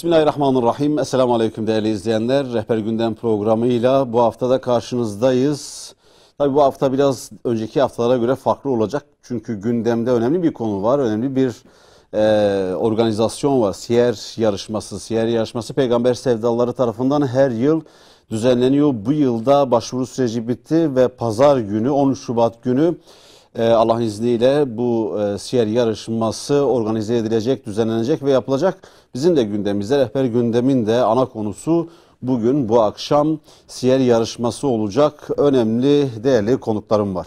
Bismillahirrahmanirrahim. Esselamu Aleyküm değerli izleyenler. Rehber Gündem programıyla bu haftada karşınızdayız. Tabi bu hafta biraz önceki haftalara göre farklı olacak. Çünkü gündemde önemli bir konu var. Önemli bir e, organizasyon var. Siyer yarışması. Siyer yarışması peygamber sevdaları tarafından her yıl düzenleniyor. Bu yılda başvuru süreci bitti ve pazar günü 13 Şubat günü ee, Allah'ın izniyle bu e, siyer yarışması organize edilecek, düzenlenecek ve yapılacak. Bizim de gündemimizde, rehber gündemin de ana konusu bugün bu akşam siyer yarışması olacak. Önemli, değerli konuklarım var.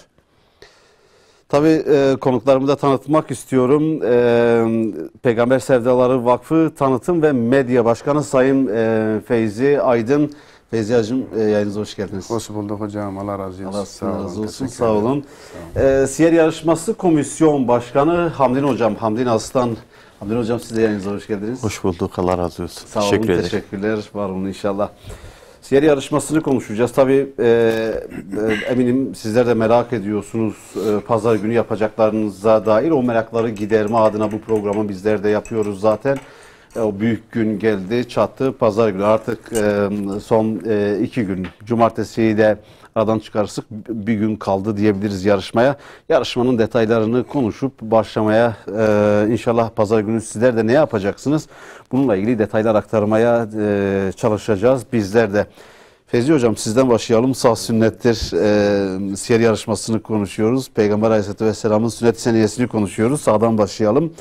Tabii e, konuklarımı da tanıtmak istiyorum. E, Peygamber Sevdaları Vakfı Tanıtım ve Medya Başkanı Sayın e, Feyzi Aydın Feyziyacığım e, yayınıza hoş geldiniz. Hoş bulduk hocam. Allah razı olsun. Allah sağ olun. olsun. Sağ olun. Sağ olun. E, Siyer Yarışması Komisyon Başkanı Hamdin Hocam, Hamdin Aslan. Hamdin Hocam siz de yayınıza hoş geldiniz. Hoş bulduk. Allah razı olsun. Sağ Teşekkür olun. Ederim. Teşekkürler. Var olun inşallah. Siyer yarışmasını konuşacağız. Tabii e, e, eminim sizler de merak ediyorsunuz e, pazar günü yapacaklarınıza dair. O merakları giderme adına bu programı bizler de yapıyoruz zaten. E, o büyük gün geldi, çattı. Pazar günü artık e, son e, iki gün, cumartesiyi de aradan çıkarsak bir gün kaldı diyebiliriz yarışmaya. Yarışmanın detaylarını konuşup başlamaya e, inşallah pazar günü sizler de ne yapacaksınız? Bununla ilgili detaylar aktarmaya e, çalışacağız bizler de. Fevzi Hocam sizden başlayalım. Sağ sünnettir. E, siyer yarışmasını konuşuyoruz. Peygamber Aleyhisselatü Vesselam'ın sünnet seniyesini konuşuyoruz. Sağdan başlayalım.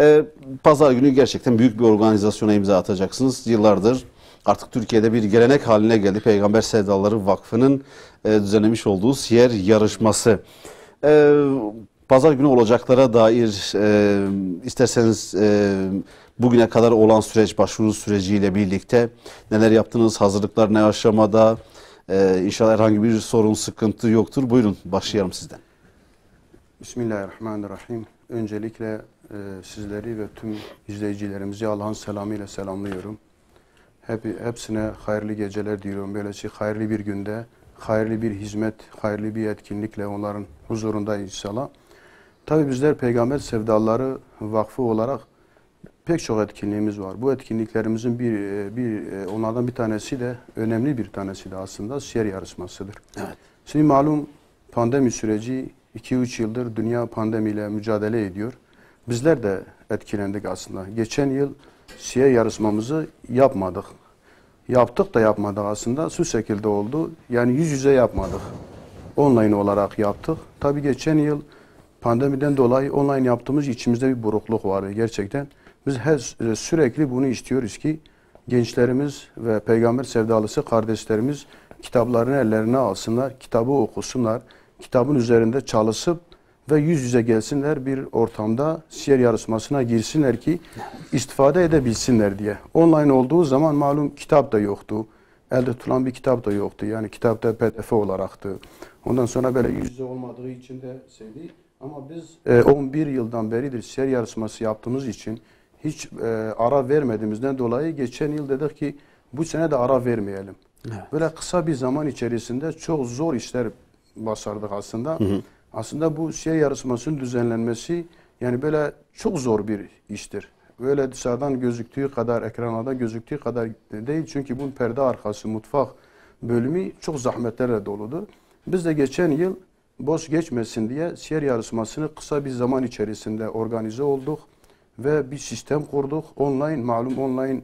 E, Pazar günü gerçekten büyük bir organizasyona imza atacaksınız. Yıllardır artık Türkiye'de bir gelenek haline geldi. Peygamber Sevdaları Vakfı'nın e, düzenlemiş olduğu siyer yarışması. E, Pazar günü olacaklara dair e, isterseniz e, bugüne kadar olan süreç, başvuru süreciyle birlikte neler yaptınız, hazırlıklar ne aşamada, e, inşallah herhangi bir sorun, sıkıntı yoktur. Buyurun başlayalım sizden. Bismillahirrahmanirrahim. Öncelikle e, sizleri ve tüm izleyicilerimizi Allah'ın selamıyla selamlıyorum. Hep, hepsine hayırlı geceler diliyorum. böylece hayırlı bir günde, hayırlı bir hizmet, hayırlı bir etkinlikle onların huzurunda inşallah. Tabi bizler Peygamber Sevdaları Vakfı olarak pek çok etkinliğimiz var. Bu etkinliklerimizin bir, e, bir e, onlardan bir tanesi de önemli bir tanesi de aslında siyer yarışmasıdır. Evet. Şimdi malum pandemi süreci 2-3 yıldır dünya pandemiyle mücadele ediyor. Bizler de etkilendik aslında. Geçen yıl siye yarışmamızı yapmadık. Yaptık da yapmadık aslında. Su şekilde oldu. Yani yüz yüze yapmadık. Online olarak yaptık. Tabii geçen yıl pandemiden dolayı online yaptığımız içimizde bir burukluk var. gerçekten. Biz her e, sürekli bunu istiyoruz ki gençlerimiz ve peygamber sevdalısı kardeşlerimiz kitaplarını ellerine alsınlar, kitabı okusunlar, kitabın üzerinde çalışıp ve yüz yüze gelsinler bir ortamda siyer yarışmasına girsinler ki istifade edebilsinler diye. Online olduğu zaman malum kitap da yoktu. Elde tutulan bir kitap da yoktu. Yani kitap da pdf olaraktı. Ondan sonra böyle yüz yüze olmadığı için de sevdi. Ama biz e, 11 yıldan beridir siyer yarışması yaptığımız için hiç e, ara vermediğimizden dolayı geçen yıl dedik ki bu sene de ara vermeyelim. Evet. Böyle kısa bir zaman içerisinde çok zor işler başardık aslında. Hı hı. Aslında bu şey yarışmasının düzenlenmesi yani böyle çok zor bir iştir. Böyle dışarıdan gözüktüğü kadar, ekranlarda gözüktüğü kadar değil. Çünkü bunun perde arkası, mutfak bölümü çok zahmetlerle doludu. Biz de geçen yıl boş geçmesin diye siyer yarışmasını kısa bir zaman içerisinde organize olduk. Ve bir sistem kurduk. Online, malum online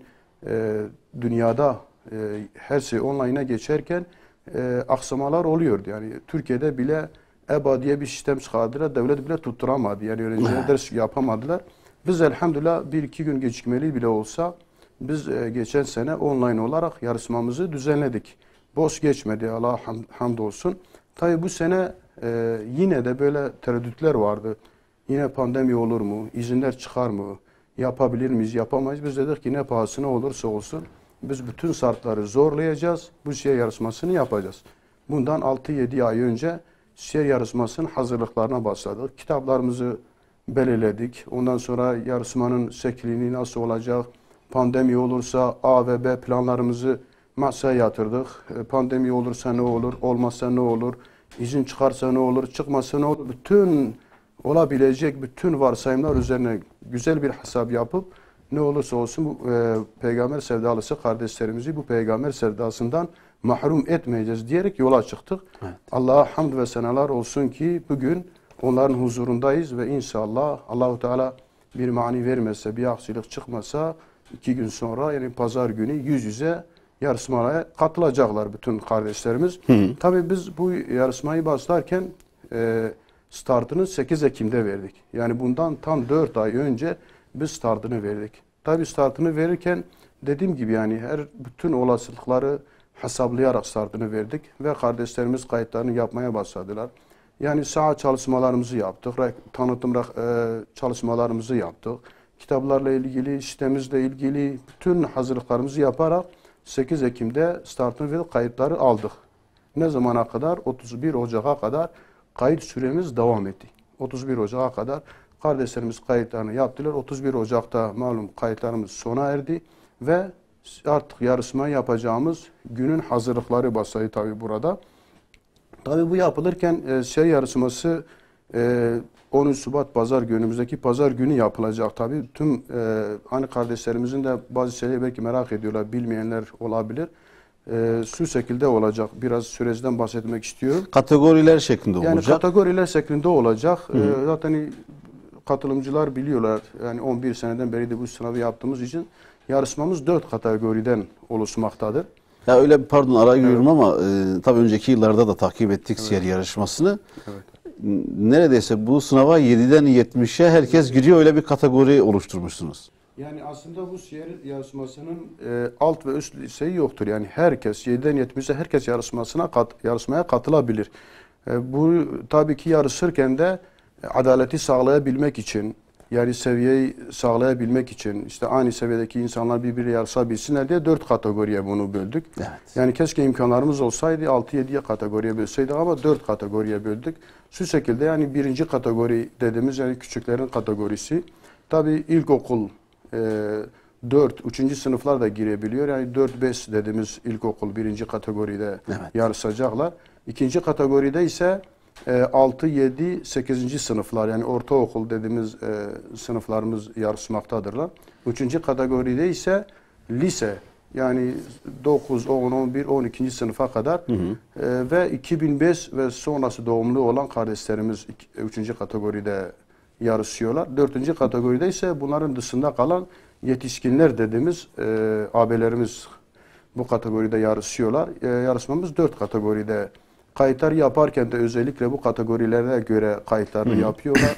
e, dünyada e, her şey online'a geçerken e, aksamalar oluyordu. Yani Türkiye'de bile EBA diye bir sistem çıkardılar. Devlet bile tutturamadı. Yani öğrenciler ders yapamadılar. Biz elhamdülillah bir iki gün gecikmeli bile olsa biz e, geçen sene online olarak yarışmamızı düzenledik. Boş geçmedi Allah'a ham, hamdolsun. Tabi bu sene e, yine de böyle tereddütler vardı. Yine pandemi olur mu? İzinler çıkar mı? Yapabilir miyiz? Yapamayız. Biz dedik ki ne pahasına olursa olsun biz bütün şartları zorlayacağız. Bu şey yarışmasını yapacağız. Bundan 6-7 ay önce siyer yarışmasının hazırlıklarına başladık. Kitaplarımızı belirledik. Ondan sonra yarışmanın şeklini nasıl olacak, pandemi olursa A ve B planlarımızı masaya yatırdık. E, pandemi olursa ne olur, olmazsa ne olur, izin çıkarsa ne olur, çıkmasa ne olur. Bütün olabilecek bütün varsayımlar üzerine güzel bir hesap yapıp ne olursa olsun bu e, peygamber sevdalısı kardeşlerimizi bu peygamber sevdasından mahrum etmeyeceğiz diyerek yola çıktık. Evet. Allah'a hamd ve senalar olsun ki bugün onların huzurundayız ve inşallah Allahu Teala bir mani vermezse, bir aksilik çıkmasa iki gün sonra yani pazar günü yüz yüze yarışmaya katılacaklar bütün kardeşlerimiz. Hı Tabii biz bu yarışmayı başlarken e, startını 8 Ekim'de verdik. Yani bundan tam 4 ay önce biz startını verdik. Tabii startını verirken dediğim gibi yani her bütün olasılıkları hesaplayarak startını verdik ve kardeşlerimiz kayıtlarını yapmaya başladılar. Yani saha çalışmalarımızı yaptık, tanıtım e, çalışmalarımızı yaptık. Kitaplarla ilgili, sitemizle ilgili bütün hazırlıklarımızı yaparak 8 Ekim'de startını ve kayıtları aldık. Ne zamana kadar? 31 Ocak'a kadar kayıt süremiz devam etti. 31 Ocak'a kadar kardeşlerimiz kayıtlarını yaptılar. 31 Ocak'ta malum kayıtlarımız sona erdi ve artık yarışma yapacağımız günün hazırlıkları basayı tabii burada. Tabii bu yapılırken e, şey yarışması e, 13 Şubat pazar günümüzdeki pazar günü yapılacak tabii Tüm e, hani kardeşlerimizin de bazı şeyleri belki merak ediyorlar, bilmeyenler olabilir. E, şu şekilde olacak. Biraz süreçten bahsetmek istiyorum. Kategoriler şeklinde olacak. Yani kategoriler şeklinde olacak. Hı hı. E, zaten katılımcılar biliyorlar. Yani 11 seneden beri de bu sınavı yaptığımız için yarışmamız dört kategoriden oluşmaktadır. Ya öyle bir pardon araya evet. ama e, tabii önceki yıllarda da takip ettik evet. siyer yarışmasını. Evet. Neredeyse bu sınava 7'den 70'e herkes giriyor öyle bir kategori oluşturmuşsunuz. Yani aslında bu siyer yarışmasının e, alt ve üst liseyi yoktur. Yani herkes 7'den 70'e herkes yarışmasına kat, yarışmaya katılabilir. E, bu tabii ki yarışırken de adaleti sağlayabilmek için yani seviyeyi sağlayabilmek için işte aynı seviyedeki insanlar birbiri yarışabilsinler diye dört kategoriye bunu böldük. Evet. Yani keşke imkanlarımız olsaydı 6-7'ye kategoriye bölseydik ama dört kategoriye böldük. Şu şekilde yani birinci kategori dediğimiz yani küçüklerin kategorisi. tabi ilkokul e, 4, 3. sınıflar da girebiliyor. Yani 4-5 dediğimiz ilkokul birinci kategoride evet. yarışacaklar. İkinci kategoride ise e, 6, 7, 8. sınıflar yani ortaokul dediğimiz e, sınıflarımız yarışmaktadırlar. 3. kategoride ise lise yani 9, 10, 11, 12. sınıfa kadar hı hı. E, ve 2005 ve sonrası doğumlu olan kardeşlerimiz 3. kategoride yarışıyorlar. 4. kategoride ise bunların dışında kalan yetişkinler dediğimiz e, abilerimiz bu kategoride yarışıyorlar. E, yarışmamız 4 kategoride Kayıtlar yaparken de özellikle bu kategorilere göre kayıtları yapıyorlar.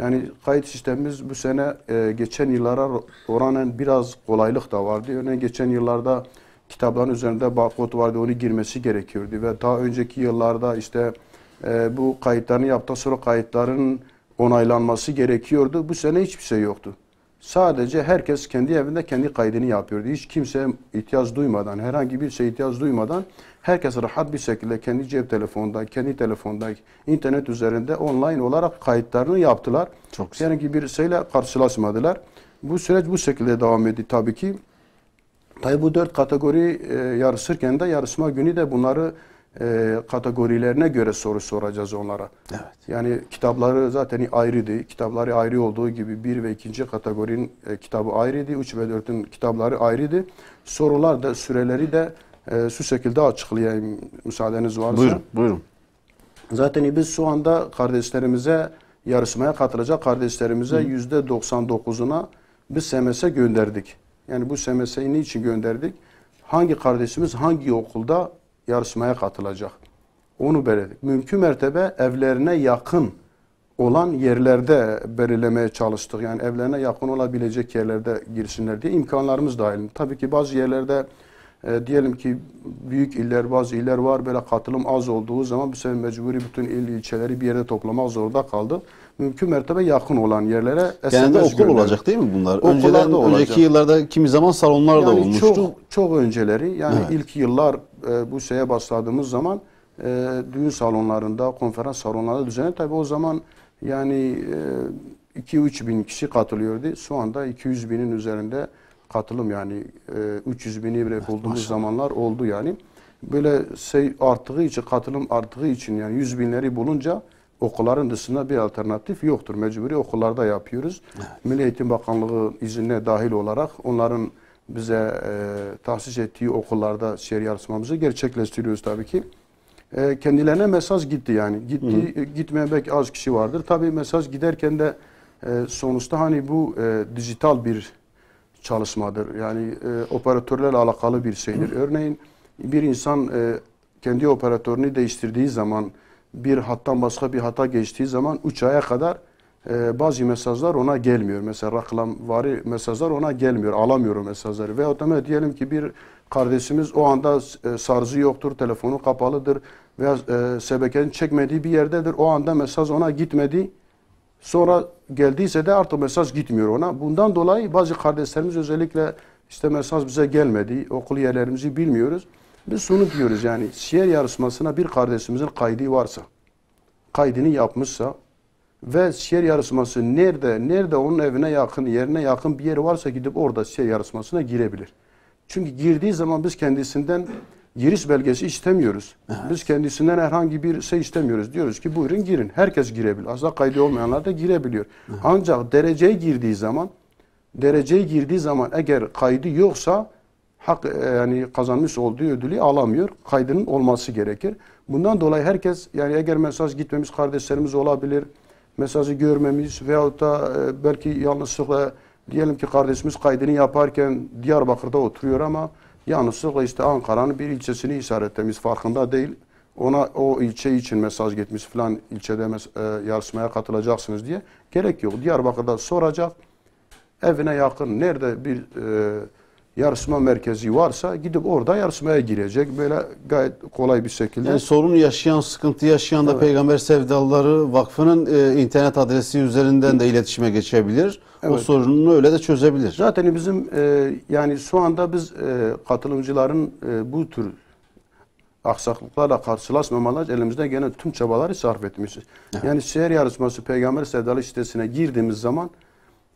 Yani kayıt sistemimiz bu sene e, geçen yıllara oranen biraz kolaylık da vardı. Örneğin geçen yıllarda kitapların üzerinde barkod vardı onu girmesi gerekiyordu ve daha önceki yıllarda işte e, bu kayıtlarını yaptıktan sonra kayıtların onaylanması gerekiyordu. Bu sene hiçbir şey yoktu. Sadece herkes kendi evinde kendi kaydını yapıyordu. Hiç kimse ihtiyaç duymadan, herhangi bir şey ihtiyaç duymadan herkes rahat bir şekilde kendi cep telefonunda, kendi telefonda, internet üzerinde online olarak kayıtlarını yaptılar. Çok güzel. Herhangi bir şeyle karşılaşmadılar. Bu süreç bu şekilde devam etti tabii ki. Tabii bu dört kategori e, yarışırken de yarışma günü de bunları e, kategorilerine göre soru soracağız onlara. Evet. Yani kitapları zaten ayrıydı. Kitapları ayrı olduğu gibi bir ve ikinci kategorinin e, kitabı ayrıydı. Üç ve dörtün kitapları ayrıydı. Sorular da süreleri de e, şu şekilde açıklayayım müsaadeniz varsa. Buyurun, buyurun. Zaten biz şu anda kardeşlerimize yarışmaya katılacak kardeşlerimize yüzde %99'una bir SMS gönderdik. Yani bu SMS'yi niçin gönderdik? Hangi kardeşimiz hangi okulda yarışmaya katılacak. Onu belirledik. Mümkün mertebe evlerine yakın olan yerlerde belirlemeye çalıştık. Yani evlerine yakın olabilecek yerlerde girsinler diye imkanlarımız dahil. Tabii ki bazı yerlerde e, diyelim ki büyük iller bazı iller var böyle katılım az olduğu zaman bu sefer mecburi bütün il ilçeleri bir yerde toplamak zorunda kaldık mümkün mertebe yakın olan yerlere Genelde okul gönderir. olacak değil mi bunlar? Önceden, olacak. Önceki yıllarda kimi zaman salonlar yani da olmuştu. Çok, çok önceleri yani evet. ilk yıllar e, bu şeye başladığımız zaman e, düğün salonlarında, konferans salonlarında düzenli. Tabi o zaman yani e, 2-3 bin kişi katılıyordu. Şu anda 200 binin üzerinde katılım yani e, 300 bini bile evet, bulduğumuz maşallah. zamanlar oldu yani. Böyle şey arttığı için katılım arttığı için yani 100 binleri bulunca okulların dışında bir alternatif yoktur. Mecburi okullarda yapıyoruz. Evet. Milli Eğitim Bakanlığı izinle dahil olarak onların bize e, tahsis ettiği okullarda şiir yarışmamızı gerçekleştiriyoruz tabii ki. E, kendilerine mesaj gitti yani. Gitti, Hı. E, gitmeyen belki az kişi vardır. Tabii mesaj giderken de e, sonuçta hani bu e, dijital bir çalışmadır. Yani e, operatörlerle alakalı bir şeydir. Hı. Örneğin bir insan e, kendi operatörünü değiştirdiği zaman bir hattan başka bir hata geçtiği zaman 3 aya kadar e, bazı mesajlar ona gelmiyor. Mesela raklamvari mesajlar ona gelmiyor. alamıyorum mesajları. Veyahut da diyelim ki bir kardeşimiz o anda e, sarzı yoktur, telefonu kapalıdır veya e, sebekenin çekmediği bir yerdedir. O anda mesaj ona gitmedi. Sonra geldiyse de artık mesaj gitmiyor ona. Bundan dolayı bazı kardeşlerimiz özellikle işte mesaj bize gelmedi, okul yerlerimizi bilmiyoruz. Biz bunu diyoruz yani şiir yarışmasına bir kardeşimizin kaydı varsa, kaydını yapmışsa ve şiir yarışması nerede, nerede onun evine yakın, yerine yakın bir yer varsa gidip orada şiir yarışmasına girebilir. Çünkü girdiği zaman biz kendisinden giriş belgesi istemiyoruz. Evet. Biz kendisinden herhangi bir şey istemiyoruz. Diyoruz ki buyurun girin. Herkes girebilir. Aslında kaydı olmayanlar da girebiliyor. Evet. Ancak dereceye girdiği zaman dereceye girdiği zaman eğer kaydı yoksa hak e, yani kazanmış olduğu ödülü alamıyor. Kaydının olması gerekir. Bundan dolayı herkes yani eğer mesaj gitmemiş kardeşlerimiz olabilir. Mesajı görmemiş veyahut da e, belki yanlışlıkla diyelim ki kardeşimiz kaydını yaparken Diyarbakır'da oturuyor ama yanlışlıkla işte Ankara'nın bir ilçesini işaretlemiş farkında değil. Ona o ilçe için mesaj gitmiş falan ilçede e, yarışmaya katılacaksınız diye. Gerek yok. Diyarbakır'da soracak. Evine yakın nerede bir e, yarışma merkezi varsa gidip orada yarışmaya girecek. Böyle gayet kolay bir şekilde. Yani sorunu yaşayan, sıkıntı yaşayan da evet. Peygamber Sevdalıları Vakfı'nın e, internet adresi üzerinden de iletişime geçebilir. Evet. O sorununu öyle de çözebilir. Zaten bizim e, yani şu anda biz e, katılımcıların e, bu tür aksaklıklarla karşılaşmamalar elimizde gene tüm çabaları sarf etmişiz. Evet. Yani şehir yarışması Peygamber Sevdalı sitesine girdiğimiz zaman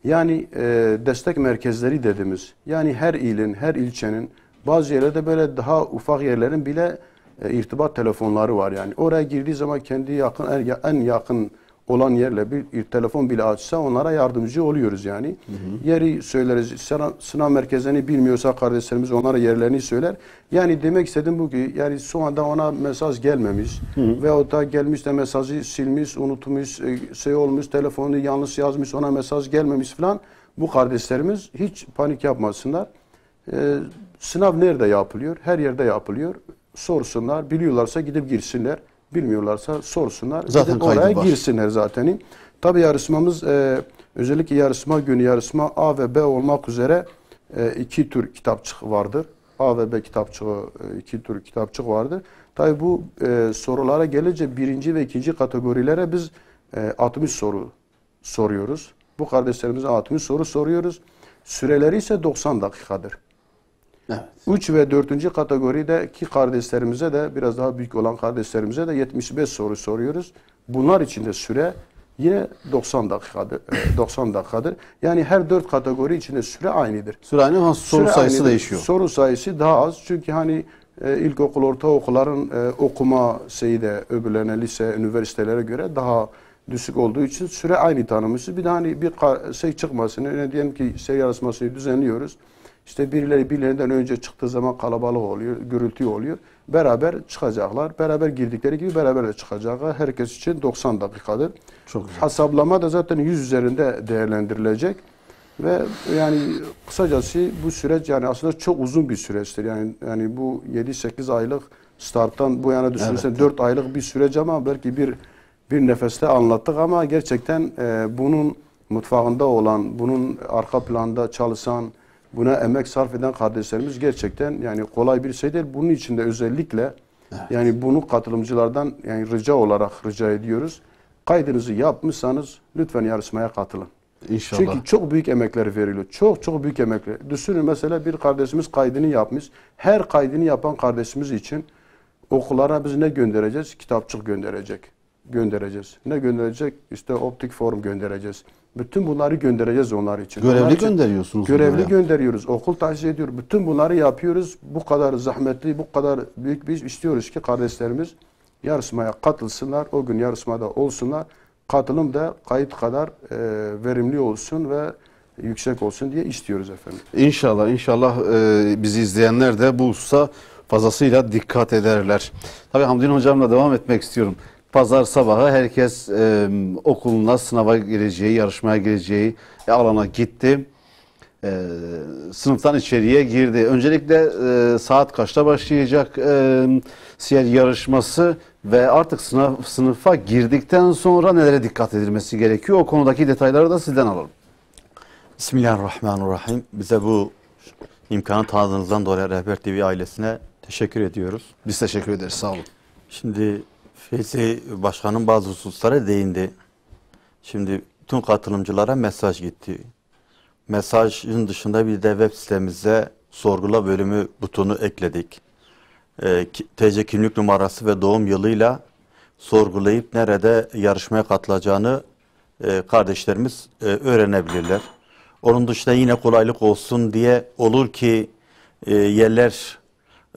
yani e, destek merkezleri dediğimiz, yani her ilin, her ilçenin bazı yerlerde böyle daha ufak yerlerin bile e, irtibat telefonları var yani. Oraya girdiği zaman kendi yakın en, er, en yakın olan yerle bir, bir telefon bile açsa onlara yardımcı oluyoruz yani. Hı hı. Yeri söyleriz. Sınav, merkezini bilmiyorsa kardeşlerimiz onlara yerlerini söyler. Yani demek istedim bu ki yani şu anda ona mesaj gelmemiş hı hı. da gelmiş de mesajı silmiş, unutmuş, e, şey olmuş, telefonu yanlış yazmış, ona mesaj gelmemiş falan. Bu kardeşlerimiz hiç panik yapmasınlar. Ee, sınav nerede yapılıyor? Her yerde yapılıyor. Sorsunlar, biliyorlarsa gidip girsinler. Bilmiyorlarsa sorsunlar. Zaten bir de oraya var. girsinler zaten. Tabi yarışmamız e, özellikle yarışma günü yarışma A ve B olmak üzere e, iki tür kitapçık vardır. A ve B kitapçığı e, iki tür kitapçık vardır. Tabi bu e, sorulara gelince birinci ve ikinci kategorilere biz e, 60 soru soruyoruz. Bu kardeşlerimize 60 soru soruyoruz. Süreleri ise 90 dakikadır. Evet. 3 ve dördüncü kategorideki kardeşlerimize de biraz daha büyük olan kardeşlerimize de 75 soru soruyoruz. Bunlar için de süre yine 90 dakikadır. 90 dakikadır. Yani her dört kategori içinde süre aynıdır. Süre aynı ama soru süre sayısı aynıdır. değişiyor. Soru sayısı daha az. Çünkü hani e, ilkokul, ortaokulların e, okuma şeyi de öbürlerine lise, üniversitelere göre daha düşük olduğu için süre aynı tanımlısı. Bir de hani bir şey çıkmasını, ne diyelim ki şey yarışmasını düzenliyoruz. İşte birileri birilerinden önce çıktığı zaman kalabalık oluyor, gürültü oluyor. Beraber çıkacaklar. Beraber girdikleri gibi beraber de çıkacaklar. Herkes için 90 dakikadır. Çok güzel. Hasaplama da zaten 100 üzerinde değerlendirilecek. Ve yani kısacası bu süreç yani aslında çok uzun bir süreçtir. Yani yani bu 7-8 aylık starttan bu yana düşünürsen evet. 4 aylık bir süreç ama belki bir bir nefeste anlattık ama gerçekten e, bunun mutfağında olan, bunun arka planda çalışan, Buna emek sarf eden kardeşlerimiz gerçekten yani kolay bir şey değil. Bunun için de özellikle evet. yani bunu katılımcılardan yani rica olarak rica ediyoruz. Kaydınızı yapmışsanız lütfen yarışmaya katılın. İnşallah. Çünkü çok büyük emekler veriliyor. Çok çok büyük emekler. Düşünün mesela bir kardeşimiz kaydını yapmış. Her kaydını yapan kardeşimiz için okullara biz ne göndereceğiz? Kitapçık gönderecek. Göndereceğiz. Ne gönderecek? İşte optik form göndereceğiz. Bütün bunları göndereceğiz onlar için. Görevli onlar için gönderiyorsunuz. Görevli gönderiyoruz. Okul tahsis ediyor. Bütün bunları yapıyoruz. Bu kadar zahmetli, bu kadar büyük Biz istiyoruz ki kardeşlerimiz yarışmaya katılsınlar. O gün yarışmada olsunlar. Katılım da kayıt kadar e, verimli olsun ve yüksek olsun diye istiyoruz efendim. İnşallah inşallah e, bizi izleyenler de bu hususa fazlasıyla dikkat ederler. Tabii Hamdi hocamla devam etmek istiyorum. Pazar sabahı herkes e, okuluna, sınava gireceği, yarışmaya gireceği e, alana gitti. E, sınıftan içeriye girdi. Öncelikle e, saat kaçta başlayacak e, siyer yarışması ve artık sınıf sınıfa girdikten sonra nelere dikkat edilmesi gerekiyor? O konudaki detayları da sizden alalım. Bismillahirrahmanirrahim. Bize bu imkanı tanıdığınızdan dolayı Rehber TV ailesine teşekkür ediyoruz. Biz teşekkür ederiz. Sağ olun. Şimdi Şeysi başkanın bazı hususlara değindi. Şimdi tüm katılımcılara mesaj gitti. Mesajın dışında bir de web sitemize sorgula bölümü butonu ekledik. E, ee, TC kimlik numarası ve doğum yılıyla sorgulayıp nerede yarışmaya katılacağını e, kardeşlerimiz e, öğrenebilirler. Onun dışında yine kolaylık olsun diye olur ki e, yerler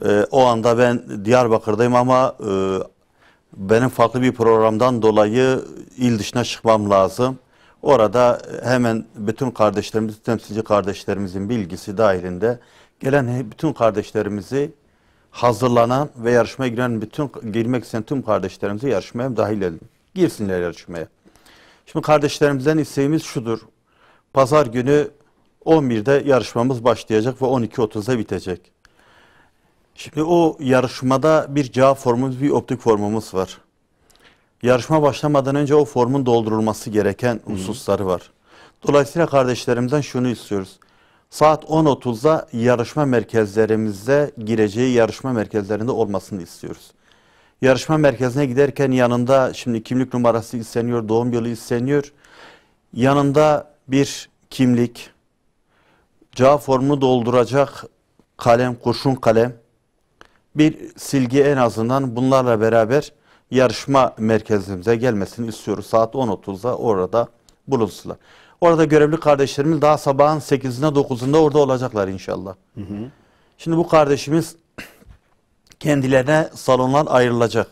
e, o anda ben Diyarbakır'dayım ama e, benim farklı bir programdan dolayı il dışına çıkmam lazım. Orada hemen bütün kardeşlerimiz, temsilci kardeşlerimizin bilgisi dahilinde gelen bütün kardeşlerimizi hazırlanan ve yarışmaya giren bütün girmek isteyen tüm kardeşlerimizi yarışmaya dahil edin. Girsinler yarışmaya. Şimdi kardeşlerimizden isteğimiz şudur. Pazar günü 11'de yarışmamız başlayacak ve 12.30'da bitecek. Şimdi o yarışmada bir cevap formumuz, bir optik formumuz var. Yarışma başlamadan önce o formun doldurulması gereken Hı. hususları var. Dolayısıyla kardeşlerimizden şunu istiyoruz. Saat 10.30'da yarışma merkezlerimizde gireceği yarışma merkezlerinde olmasını istiyoruz. Yarışma merkezine giderken yanında şimdi kimlik numarası isteniyor, doğum yılı isteniyor. Yanında bir kimlik, cevap formunu dolduracak kalem, kurşun kalem, bir silgi en azından bunlarla beraber yarışma merkezimize gelmesini istiyoruz. Saat 10.30'da orada bulunsunlar. Orada görevli kardeşlerimiz daha sabahın 8'inde 9'unda orada olacaklar inşallah. Hı hı. Şimdi bu kardeşimiz kendilerine salonlar ayrılacak.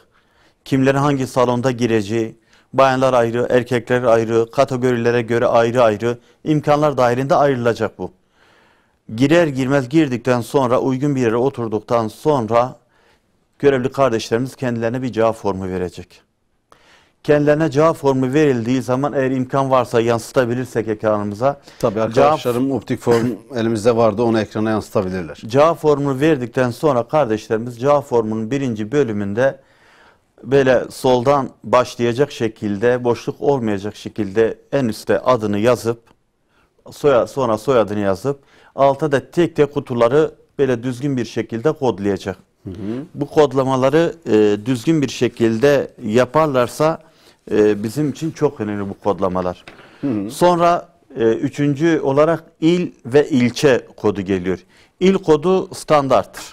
Kimlerin hangi salonda gireceği, bayanlar ayrı, erkekler ayrı, kategorilere göre ayrı ayrı imkanlar dahilinde ayrılacak bu. Girer girmez girdikten sonra uygun bir yere oturduktan sonra görevli kardeşlerimiz kendilerine bir cevap formu verecek. Kendilerine cevap formu verildiği zaman eğer imkan varsa yansıtabilirsek ekranımıza. Tabii arkadaşlarım cevap, optik form elimizde vardı onu ekrana yansıtabilirler. Cevap formunu verdikten sonra kardeşlerimiz cevap formunun birinci bölümünde böyle soldan başlayacak şekilde boşluk olmayacak şekilde en üstte adını yazıp soya, sonra soyadını yazıp Alta da tek tek kutuları böyle düzgün bir şekilde kodlayacak. Hı hı. Bu kodlamaları e, düzgün bir şekilde yaparlarsa e, bizim için çok önemli bu kodlamalar. Hı hı. Sonra e, üçüncü olarak il ve ilçe kodu geliyor. İl kodu standarttır.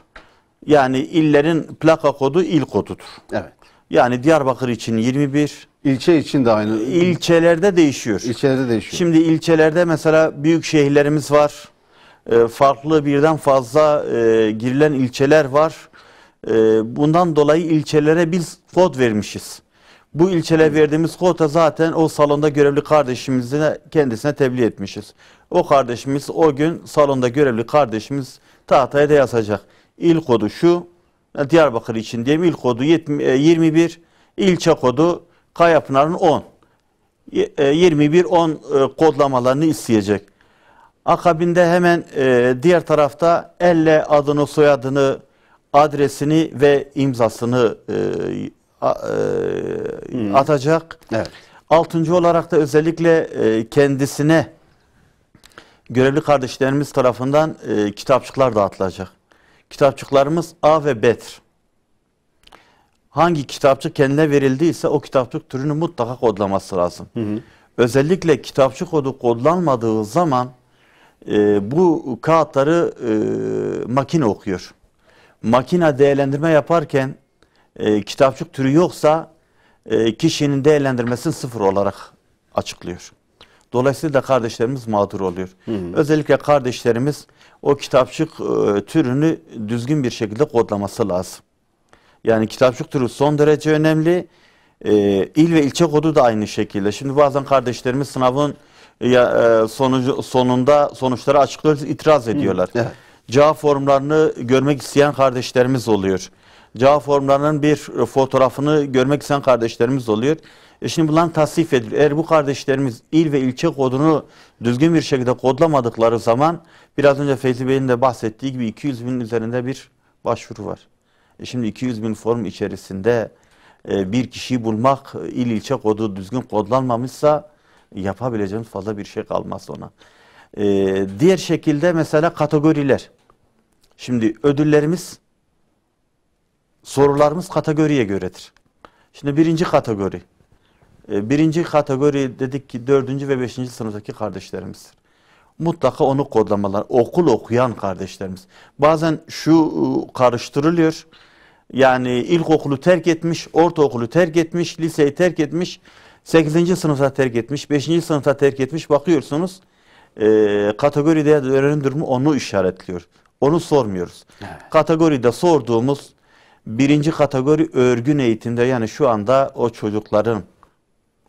Yani illerin plaka kodu il kodudur. Evet. Yani Diyarbakır için 21. İlçe için de aynı. İlçelerde değişiyor. İlçelerde değişiyor. Şimdi ilçelerde mesela büyük şehirlerimiz var. E, farklı birden fazla e, girilen ilçeler var. E, bundan dolayı ilçelere biz kod vermişiz. Bu ilçelere verdiğimiz kota zaten o salonda görevli kardeşimizine kendisine tebliğ etmişiz. O kardeşimiz o gün salonda görevli kardeşimiz tahtaya da yazacak. İl kodu şu, Diyarbakır için diyeyim il kodu 21, ilçe kodu Kayapınar'ın 10. 21-10 kodlamalarını isteyecek. Akabinde hemen e, diğer tarafta elle adını, soyadını, adresini ve imzasını e, a, e, hmm. atacak. Evet. Altıncı olarak da özellikle e, kendisine görevli kardeşlerimiz tarafından e, kitapçıklar dağıtılacak. Kitapçıklarımız A ve B'dir. Hangi kitapçık kendine verildiyse o kitapçık türünü mutlaka kodlaması lazım. Hı hı. Özellikle kitapçı kodu kodlanmadığı zaman e, bu kağıtları e, makine okuyor. Makine değerlendirme yaparken e, kitapçık türü yoksa e, kişinin değerlendirmesini sıfır olarak açıklıyor. Dolayısıyla da kardeşlerimiz mağdur oluyor. Hı hı. Özellikle kardeşlerimiz o kitapçık e, türünü düzgün bir şekilde kodlaması lazım. Yani kitapçık türü son derece önemli. E, il ve ilçe kodu da aynı şekilde. Şimdi bazen kardeşlerimiz sınavın ya, e, sonucu, sonunda sonuçları açıklıyoruz, itiraz ediyorlar. Hı, evet. Cevap formlarını görmek isteyen kardeşlerimiz oluyor. Cevap formlarının bir fotoğrafını görmek isteyen kardeşlerimiz oluyor. E şimdi bunlar tasdif edilir. Eğer bu kardeşlerimiz il ve ilçe kodunu düzgün bir şekilde kodlamadıkları zaman biraz önce Feyzi Bey'in de bahsettiği gibi 200 bin üzerinde bir başvuru var. E şimdi 200 bin form içerisinde e, bir kişiyi bulmak e, il ilçe kodu düzgün kodlanmamışsa Yapabileceğimiz fazla bir şey kalmaz ona. Ee, diğer şekilde mesela kategoriler. Şimdi ödüllerimiz, sorularımız kategoriye göredir. Şimdi birinci kategori. Ee, birinci kategori dedik ki dördüncü ve beşinci sınıftaki kardeşlerimizdir. Mutlaka onu kodlamalar. Okul okuyan kardeşlerimiz. Bazen şu e, karıştırılıyor. Yani ilkokulu terk etmiş, ortaokulu terk etmiş, liseyi terk etmiş. 8. sınıfta terk etmiş, 5. sınıfta terk etmiş bakıyorsunuz e, kategoride öğrenim durumu onu işaretliyor. Onu sormuyoruz. Evet. Kategoride sorduğumuz birinci kategori örgün eğitimde yani şu anda o çocukların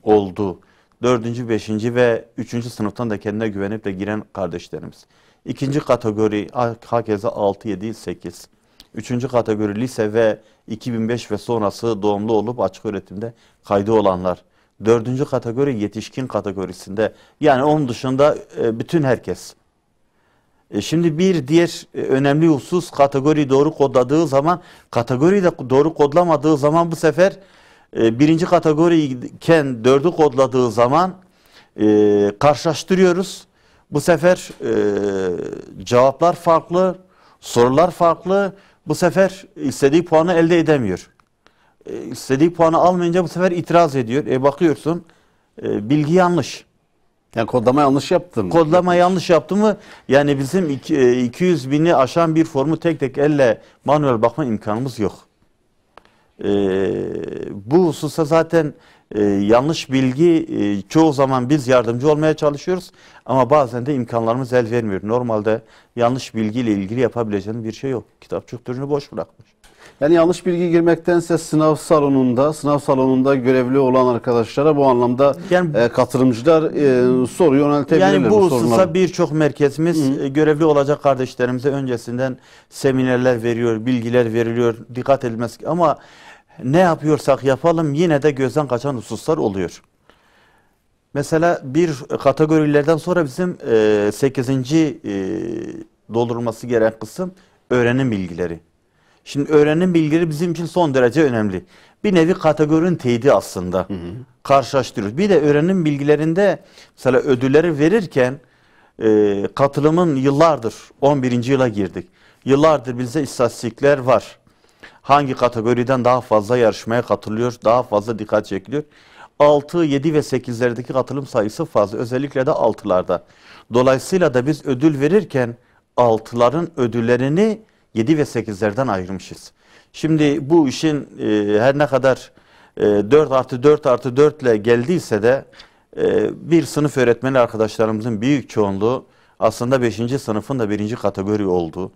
olduğu 4. 5. ve 3. sınıftan da kendine güvenip de giren kardeşlerimiz. İkinci kategori hakeza 6, 7, 8. Üçüncü kategori lise ve 2005 ve sonrası doğumlu olup açık öğretimde kaydı olanlar. Dördüncü kategori yetişkin kategorisinde. Yani onun dışında e, bütün herkes. E, şimdi bir diğer e, önemli husus kategori doğru kodladığı zaman kategoriyi de doğru kodlamadığı zaman bu sefer e, birinci kategoriyken dördü kodladığı zaman e, karşılaştırıyoruz. Bu sefer e, cevaplar farklı, sorular farklı. Bu sefer istediği puanı elde edemiyor e, istediği puanı almayınca bu sefer itiraz ediyor. E bakıyorsun e, bilgi yanlış. Yani kodlama yanlış yaptın mı? Kodlama yanlış yaptı mı? Yani bizim 200 e, bini aşan bir formu tek tek elle manuel bakma imkanımız yok. E, bu hususa zaten e, yanlış bilgi e, çoğu zaman biz yardımcı olmaya çalışıyoruz ama bazen de imkanlarımız el vermiyor. Normalde yanlış bilgiyle ilgili yapabileceğin bir şey yok. Kitapçık türünü boş bırakmış. Yani yanlış bilgi girmektense sınav salonunda, sınav salonunda görevli olan arkadaşlara bu anlamda yani, e, katılımcılar e, soru yöneltebilirler. Yani bu, bu birçok merkezimiz Hı. E, görevli olacak kardeşlerimize öncesinden seminerler veriyor, bilgiler veriliyor, dikkat edilmez. ama ne yapıyorsak yapalım yine de gözden kaçan hususlar oluyor. Mesela bir kategorilerden sonra bizim e, 8. E, doldurulması gereken kısım öğrenim bilgileri. Şimdi öğrenim bilgileri bizim için son derece önemli. Bir nevi kategorinin teyidi aslında. Hı hı. Karşılaştırıyoruz. Bir de öğrenim bilgilerinde mesela ödülleri verirken e, katılımın yıllardır 11. yıla girdik. Yıllardır bize istatistikler var. Hangi kategoriden daha fazla yarışmaya katılıyor, daha fazla dikkat çekiliyor. 6, 7 ve 8'lerdeki katılım sayısı fazla. Özellikle de 6'larda. Dolayısıyla da biz ödül verirken 6'ların ödüllerini 7 ve 8'lerden ayırmışız. Şimdi bu işin e, her ne kadar e, 4 artı 4 artı 4 ile geldiyse de e, bir sınıf öğretmeni arkadaşlarımızın büyük çoğunluğu aslında 5. sınıfın da 1. kategori oldu.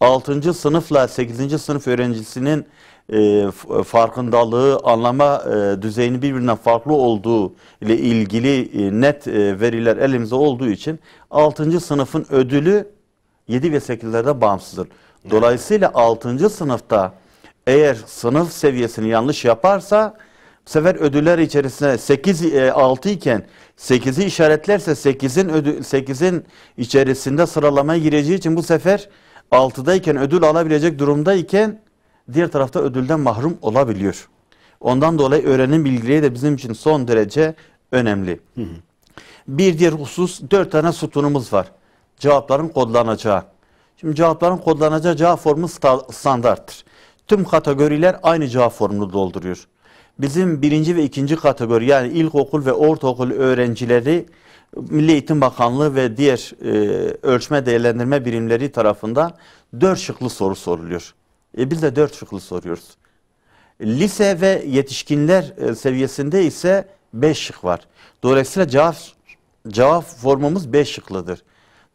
6. sınıfla 8. sınıf öğrencisinin e, farkındalığı, anlama e, düzeyinin birbirinden farklı olduğu ile ilgili e, net e, veriler elimizde olduğu için 6. sınıfın ödülü 7 ve 8'lerde bağımsızdır. Dolayısıyla 6. sınıfta eğer sınıf seviyesini yanlış yaparsa bu sefer ödüller içerisinde 8 6 e, iken 8'i işaretlerse 8'in 8'in içerisinde sıralamaya gireceği için bu sefer 6'dayken ödül alabilecek durumdayken diğer tarafta ödülden mahrum olabiliyor. Ondan dolayı öğrenim bilgileri de bizim için son derece önemli. Hı hı. Bir diğer husus dört tane sütunumuz var. Cevapların kodlanacağı. Şimdi cevapların kodlanacağı cevap formu standarttır. Tüm kategoriler aynı cevap formunu dolduruyor. Bizim birinci ve ikinci kategori yani ilkokul ve ortaokul öğrencileri Milli Eğitim Bakanlığı ve diğer e, ölçme değerlendirme birimleri tarafından dört şıklı soru soruluyor. E, biz de dört şıklı soruyoruz. Lise ve yetişkinler e, seviyesinde ise beş şık var. Dolayısıyla cevap, cevap formumuz beş şıklıdır.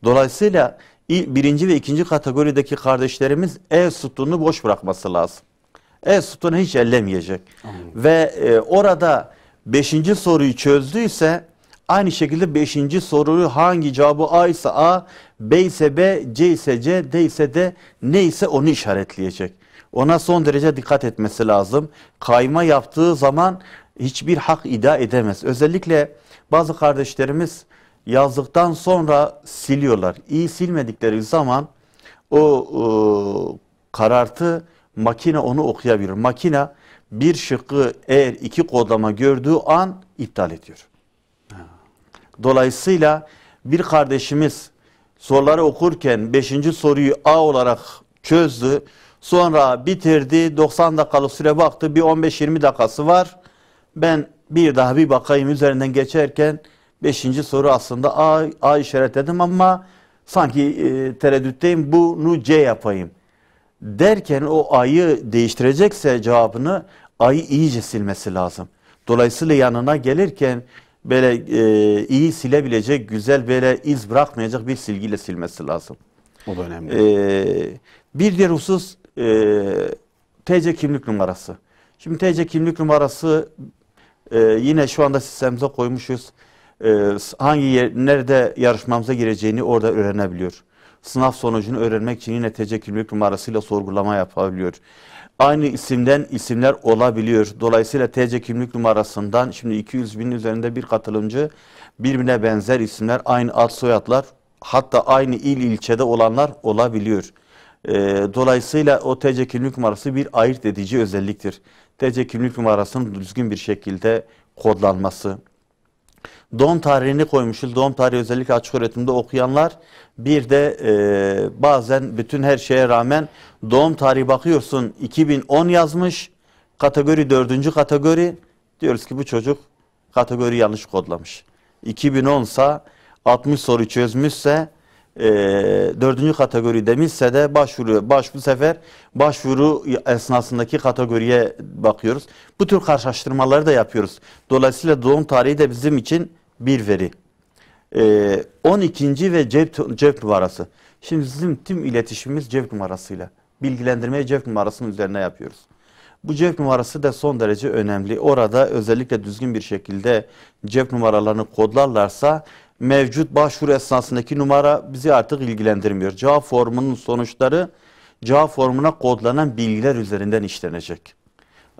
Dolayısıyla birinci ve ikinci kategorideki kardeşlerimiz E sütununu boş bırakması lazım. E sütunu hiç ellemeyecek. Anladım. Ve e, orada beşinci soruyu çözdüyse aynı şekilde beşinci soruyu hangi cevabı A ise A, B ise B, C ise C, D ise D ne ise onu işaretleyecek. Ona son derece dikkat etmesi lazım. Kayma yaptığı zaman hiçbir hak iddia edemez. Özellikle bazı kardeşlerimiz yazdıktan sonra siliyorlar. İyi silmedikleri zaman o e, karartı makine onu okuyabilir. Makine bir şıkkı eğer iki kodlama gördüğü an iptal ediyor. Dolayısıyla bir kardeşimiz soruları okurken 5. soruyu A olarak çözdü. Sonra bitirdi. 90 dakikalık süre baktı. Bir 15-20 dakikası var. Ben bir daha bir bakayım üzerinden geçerken Beşinci soru aslında A, A işaretledim ama sanki e, tereddütteyim bunu C yapayım. Derken o A'yı değiştirecekse cevabını A'yı iyice silmesi lazım. Dolayısıyla yanına gelirken böyle e, iyi silebilecek, güzel böyle iz bırakmayacak bir silgiyle silmesi lazım. O da önemli. Ee, bir diğer husus e, TC kimlik numarası. Şimdi TC kimlik numarası e, yine şu anda sistemimize koymuşuz. E, hangi yer, nerede yarışmamıza gireceğini orada öğrenebiliyor. Sınav sonucunu öğrenmek için yine TC kimlik numarasıyla sorgulama yapabiliyor. Aynı isimden isimler olabiliyor. Dolayısıyla TC kimlik numarasından şimdi 200 bin üzerinde bir katılımcı birbirine benzer isimler, aynı ad soyadlar hatta aynı il ilçede olanlar olabiliyor. E, dolayısıyla o TC kimlik numarası bir ayırt edici özelliktir. TC kimlik numarasının düzgün bir şekilde kodlanması. Doğum tarihini koymuşuz. Doğum tarihi özellikle açık öğretimde okuyanlar bir de e, bazen bütün her şeye rağmen doğum tarihi bakıyorsun 2010 yazmış. Kategori dördüncü kategori. Diyoruz ki bu çocuk kategori yanlış kodlamış. 2010 sa 60 soru çözmüşse e, dördüncü kategori demişse de başvuru, baş, sefer başvuru esnasındaki kategoriye bakıyoruz. Bu tür karşılaştırmaları da yapıyoruz. Dolayısıyla doğum tarihi de bizim için bir veri. E, ee, 12. ve cep, cep numarası. Şimdi bizim tüm iletişimimiz cep numarasıyla. Bilgilendirmeyi cep numarasının üzerine yapıyoruz. Bu cep numarası da son derece önemli. Orada özellikle düzgün bir şekilde cep numaralarını kodlarlarsa mevcut başvuru esnasındaki numara bizi artık ilgilendirmiyor. Cevap formunun sonuçları cevap formuna kodlanan bilgiler üzerinden işlenecek.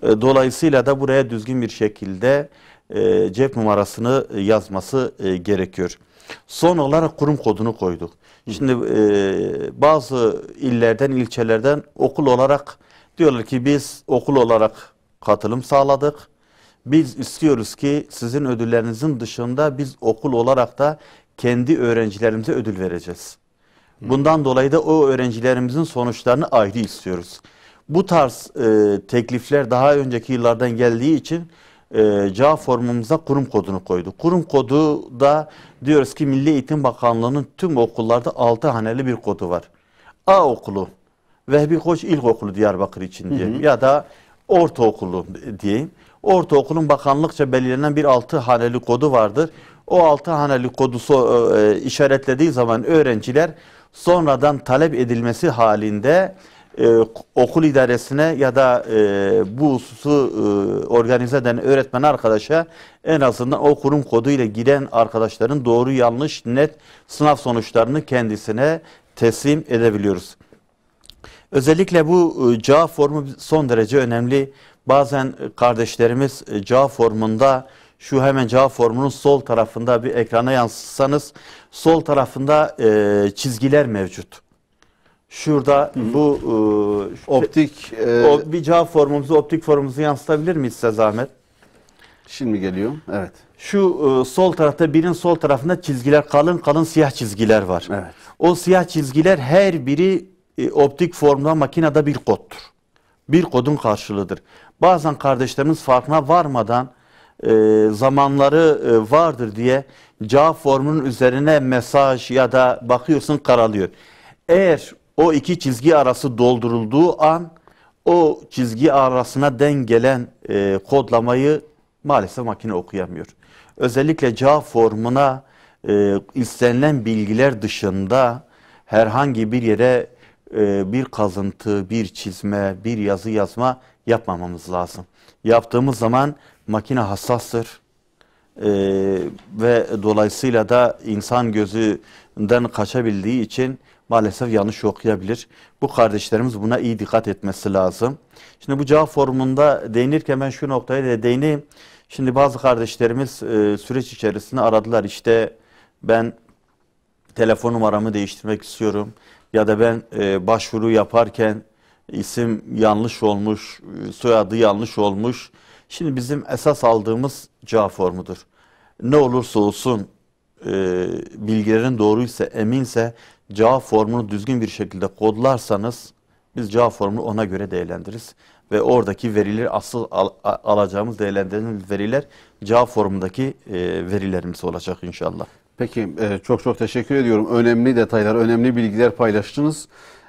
E, dolayısıyla da buraya düzgün bir şekilde e, cep numarasını yazması e, gerekiyor. Son olarak kurum kodunu koyduk. Şimdi bazı illerden, ilçelerden okul olarak diyorlar ki biz okul olarak katılım sağladık. Biz istiyoruz ki sizin ödüllerinizin dışında biz okul olarak da kendi öğrencilerimize ödül vereceğiz. Bundan dolayı da o öğrencilerimizin sonuçlarını ayrı istiyoruz. Bu tarz e, teklifler daha önceki yıllardan geldiği için e, CA formumuza kurum kodunu koyduk. Kurum kodu da diyoruz ki Milli Eğitim Bakanlığı'nın tüm okullarda 6 haneli bir kodu var. A okulu, Vehbi Koç İlkokulu Diyarbakır için diyeyim hı hı. ya da ortaokulu diyeyim ortaokulun bakanlıkça belirlenen bir altı haneli kodu vardır. O altı haneli kodu so, e, e, işaretlediği zaman öğrenciler sonradan talep edilmesi halinde e, okul idaresine ya da e, bu hususu e, organize eden öğretmen arkadaşa en azından o kurum kodu ile giren arkadaşların doğru yanlış net sınav sonuçlarını kendisine teslim edebiliyoruz. Özellikle bu e, cevap formu son derece önemli Bazen e, kardeşlerimiz e, cağ formunda şu hemen cevap formunun sol tarafında bir ekrana yansıtsanız sol tarafında e, çizgiler mevcut. Şurada Hı. bu e, optik e, o, bir cevap formumuzu optik formumuzu yansıtabilir miyiz size zahmet? Şimdi geliyorum. Evet. Şu e, sol tarafta birin sol tarafında çizgiler kalın kalın siyah çizgiler var. Evet. O siyah çizgiler her biri e, optik formda makinede bir koddur. Bir kodun karşılığıdır bazen kardeşlerimiz farkına varmadan e, zamanları e, vardır diye cevap formunun üzerine mesaj ya da bakıyorsun karalıyor. Eğer o iki çizgi arası doldurulduğu an o çizgi arasına den gelen e, kodlamayı maalesef makine okuyamıyor. Özellikle cevap formuna e, istenilen bilgiler dışında herhangi bir yere e, bir kazıntı, bir çizme, bir yazı yazma yapmamamız lazım. Yaptığımız zaman makine hassastır. E, ve dolayısıyla da insan gözünden kaçabildiği için maalesef yanlış okuyabilir. Bu kardeşlerimiz buna iyi dikkat etmesi lazım. Şimdi bu cevap formunda değinirken ben şu noktaya da değineyim. Şimdi bazı kardeşlerimiz e, süreç içerisinde aradılar işte ben telefon numaramı değiştirmek istiyorum ya da ben e, başvuru yaparken isim yanlış olmuş, e, soyadı yanlış olmuş. Şimdi bizim esas aldığımız cevap formudur. Ne olursa olsun e, bilgilerin doğruysa, eminse cevap formunu düzgün bir şekilde kodlarsanız biz cevap formunu ona göre değerlendiririz. Ve oradaki veriler asıl al, alacağımız değerlendirdiğimiz veriler cevap formundaki e, verilerimiz olacak inşallah. Peki e, çok çok teşekkür ediyorum. Önemli detaylar, önemli bilgiler paylaştınız.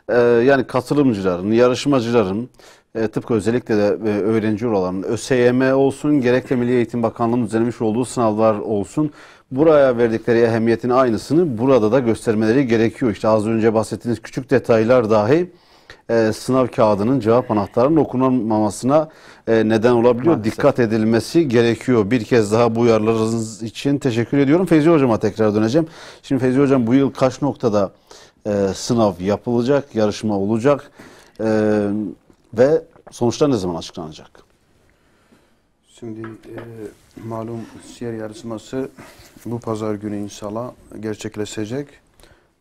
E, yani katılımcıların, yarışmacıların e, tıpkı özellikle de öğrenci olan ÖSYM olsun gerek de Milli Eğitim Bakanlığı'nın düzenlemiş olduğu sınavlar olsun buraya verdikleri ehemmiyetin aynısını burada da göstermeleri gerekiyor. İşte az önce bahsettiğiniz küçük detaylar dahi e, sınav kağıdının cevap anahtarının okunamamasına e, neden olabiliyor. Maalesef. Dikkat edilmesi gerekiyor. Bir kez daha bu uyarılarınız için teşekkür ediyorum. Fevzi Hocam'a tekrar döneceğim. Şimdi Fevzi Hocam bu yıl kaç noktada e, sınav yapılacak, yarışma olacak e, ve sonuçlar ne zaman açıklanacak? Şimdi e, malum siyer yarışması bu pazar günü inşallah gerçekleşecek.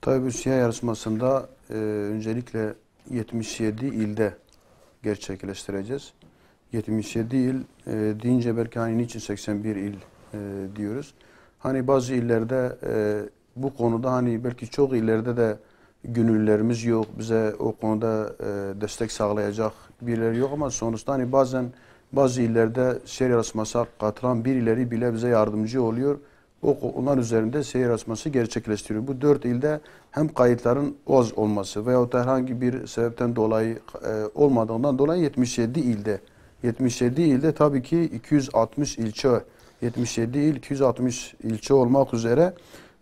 Tabii bu siyer yarışmasında e, öncelikle 77 ilde gerçekleştireceğiz. 77 il e, deyince belki hani niçin 81 il e, diyoruz. Hani bazı illerde e, bu konuda hani belki çok illerde de gönüllerimiz yok. Bize o konuda e, destek sağlayacak birileri yok ama sonuçta hani bazen bazı illerde seyir yarışmasına katılan birileri bile bize yardımcı oluyor. O onlar üzerinde seyir yarışması gerçekleştiriyor. Bu dört ilde hem kayıtların oz olması veyahut da herhangi bir sebepten dolayı e, olmadığından dolayı 77 ilde 77 ilde tabii ki 260 ilçe 77 il 260 ilçe olmak üzere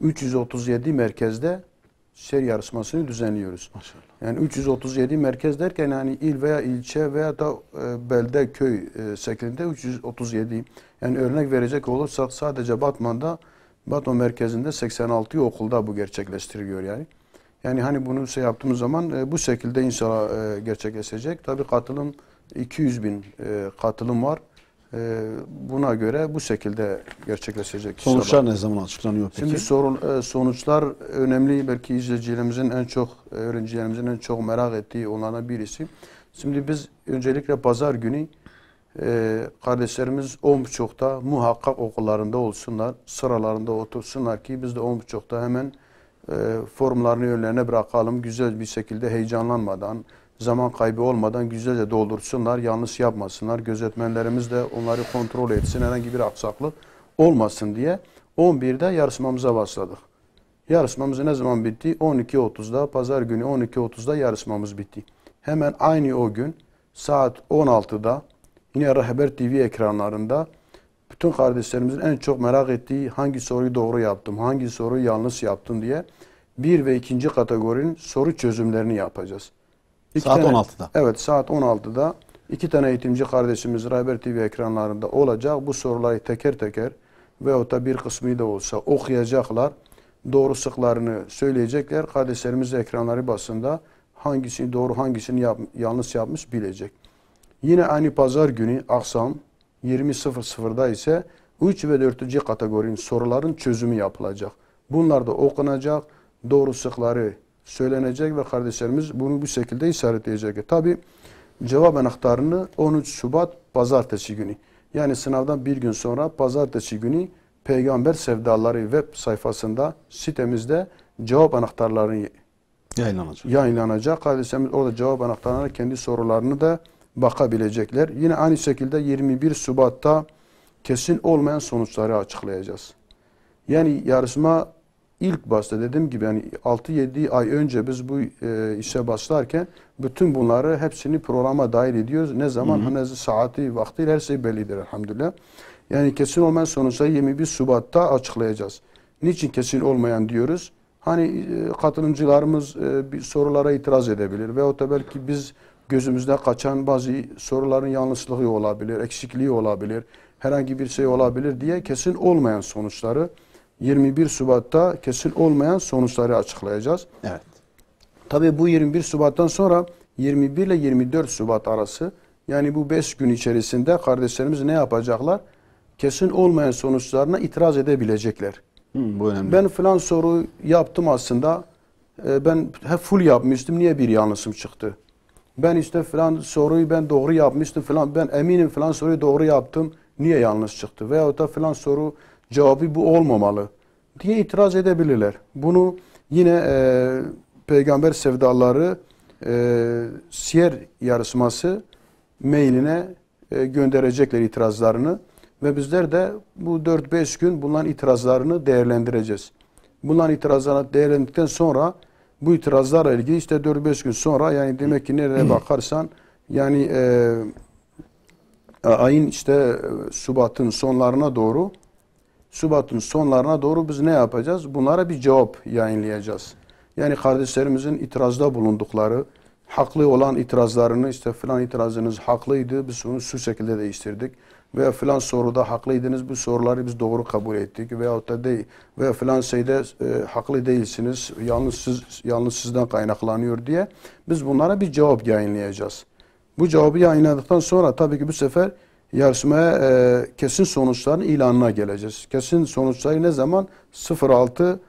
337 merkezde şer yarışmasını düzenliyoruz. Maşallah. Yani 337 merkez derken yani il veya ilçe veya da e, belde köy e, şeklinde 337. Yani örnek verecek olursak sadece Batman'da Baton merkezinde 86 okulda bu gerçekleştiriliyor yani. Yani hani bunu şey yaptığımız zaman e, bu şekilde inşallah e, gerçekleşecek. Tabii katılım 200 bin e, katılım var. E, buna göre bu şekilde gerçekleşecek. Sonuçlar inşallah. ne zaman açıklanıyor peki? Şimdi sorun, e, sonuçlar önemli. Belki izleyicilerimizin en çok, öğrencilerimizin en çok merak ettiği onlardan birisi. Şimdi biz öncelikle pazar günü e, kardeşlerimiz 10.30'da muhakkak okullarında olsunlar, sıralarında otursunlar ki biz de 10.30'da hemen e, formlarını önlerine bırakalım. Güzel bir şekilde heyecanlanmadan, zaman kaybı olmadan güzelce doldursunlar, yanlış yapmasınlar. Gözetmenlerimiz de onları kontrol etsin, herhangi bir aksaklık olmasın diye 11'de yarışmamıza başladık. Yarışmamız ne zaman bitti? 12.30'da, pazar günü 12.30'da yarışmamız bitti. Hemen aynı o gün saat 16'da Yine Rehaber TV ekranlarında bütün kardeşlerimizin en çok merak ettiği hangi soruyu doğru yaptım, hangi soruyu yanlış yaptım diye bir ve ikinci kategorinin soru çözümlerini yapacağız. İki saat tane, 16'da. Evet saat 16'da iki tane eğitimci kardeşimiz Rehber TV ekranlarında olacak. Bu soruları teker teker veyahut da bir kısmı da olsa okuyacaklar. Doğru sıklarını söyleyecekler. Kardeşlerimiz ekranları basında hangisini doğru hangisini yap, yanlış yapmış bilecek. Yine aynı pazar günü akşam 20.00'da ise 3 ve 4. kategorinin soruların çözümü yapılacak. Bunlar da okunacak, doğru sıkları söylenecek ve kardeşlerimiz bunu bu şekilde işaretleyecek. Tabi cevap anahtarını 13 Şubat pazartesi günü yani sınavdan bir gün sonra pazartesi günü Peygamber Sevdaları web sayfasında sitemizde cevap anahtarlarını yayınlanacak. yayınlanacak. Kardeşlerimiz orada cevap anahtarlarına kendi sorularını da bakabilecekler. Yine aynı şekilde 21 Şubat'ta kesin olmayan sonuçları açıklayacağız. Yani yarışma ilk başta dediğim gibi yani 6-7 ay önce biz bu e, işe başlarken bütün bunları hepsini programa dair ediyoruz. Ne zaman hı hı. hani saati, vakti her şey bellidir elhamdülillah. Yani kesin olmayan sonuçları 21 Şubat'ta açıklayacağız. Niçin kesin olmayan diyoruz? Hani e, katılımcılarımız e, bir sorulara itiraz edebilir veyahut da belki biz gözümüzde kaçan bazı soruların yanlışlığı olabilir, eksikliği olabilir, herhangi bir şey olabilir diye kesin olmayan sonuçları 21 Şubat'ta kesin olmayan sonuçları açıklayacağız. Evet. Tabii bu 21 Şubat'tan sonra 21 ile 24 Şubat arası yani bu 5 gün içerisinde kardeşlerimiz ne yapacaklar? Kesin olmayan sonuçlarına itiraz edebilecekler. Hı, hmm, bu önemli. Ben filan soru yaptım aslında. Ee, ben hep full yapmıştım. Niye bir yanlışım çıktı? Ben işte filan soruyu ben doğru yapmıştım filan ben eminim filan soruyu doğru yaptım. Niye yanlış çıktı? Veyahut da filan soru cevabı bu olmamalı diye itiraz edebilirler. Bunu yine e, peygamber sevdaları e, siyer yarışması mailine e, gönderecekler itirazlarını ve bizler de bu 4-5 gün bunların itirazlarını değerlendireceğiz. Bunların itirazlarını değerlendirdikten sonra bu itirazlarla ilgili işte 4-5 gün sonra yani demek ki nereye bakarsan yani e, ayın işte subatın e, sonlarına doğru subatın sonlarına doğru biz ne yapacağız? Bunlara bir cevap yayınlayacağız. Yani kardeşlerimizin itirazda bulundukları, haklı olan itirazlarını işte filan itirazınız haklıydı biz onu şu şekilde değiştirdik veya filan soruda haklıydınız bu soruları biz doğru kabul ettik veya da değil veya filan şeyde e, haklı değilsiniz yalnız, siz, yalnız sizden kaynaklanıyor diye biz bunlara bir cevap yayınlayacağız. Bu cevabı yayınladıktan sonra tabii ki bu sefer yarışmaya e, kesin sonuçların ilanına geleceğiz. Kesin sonuçları ne zaman? 06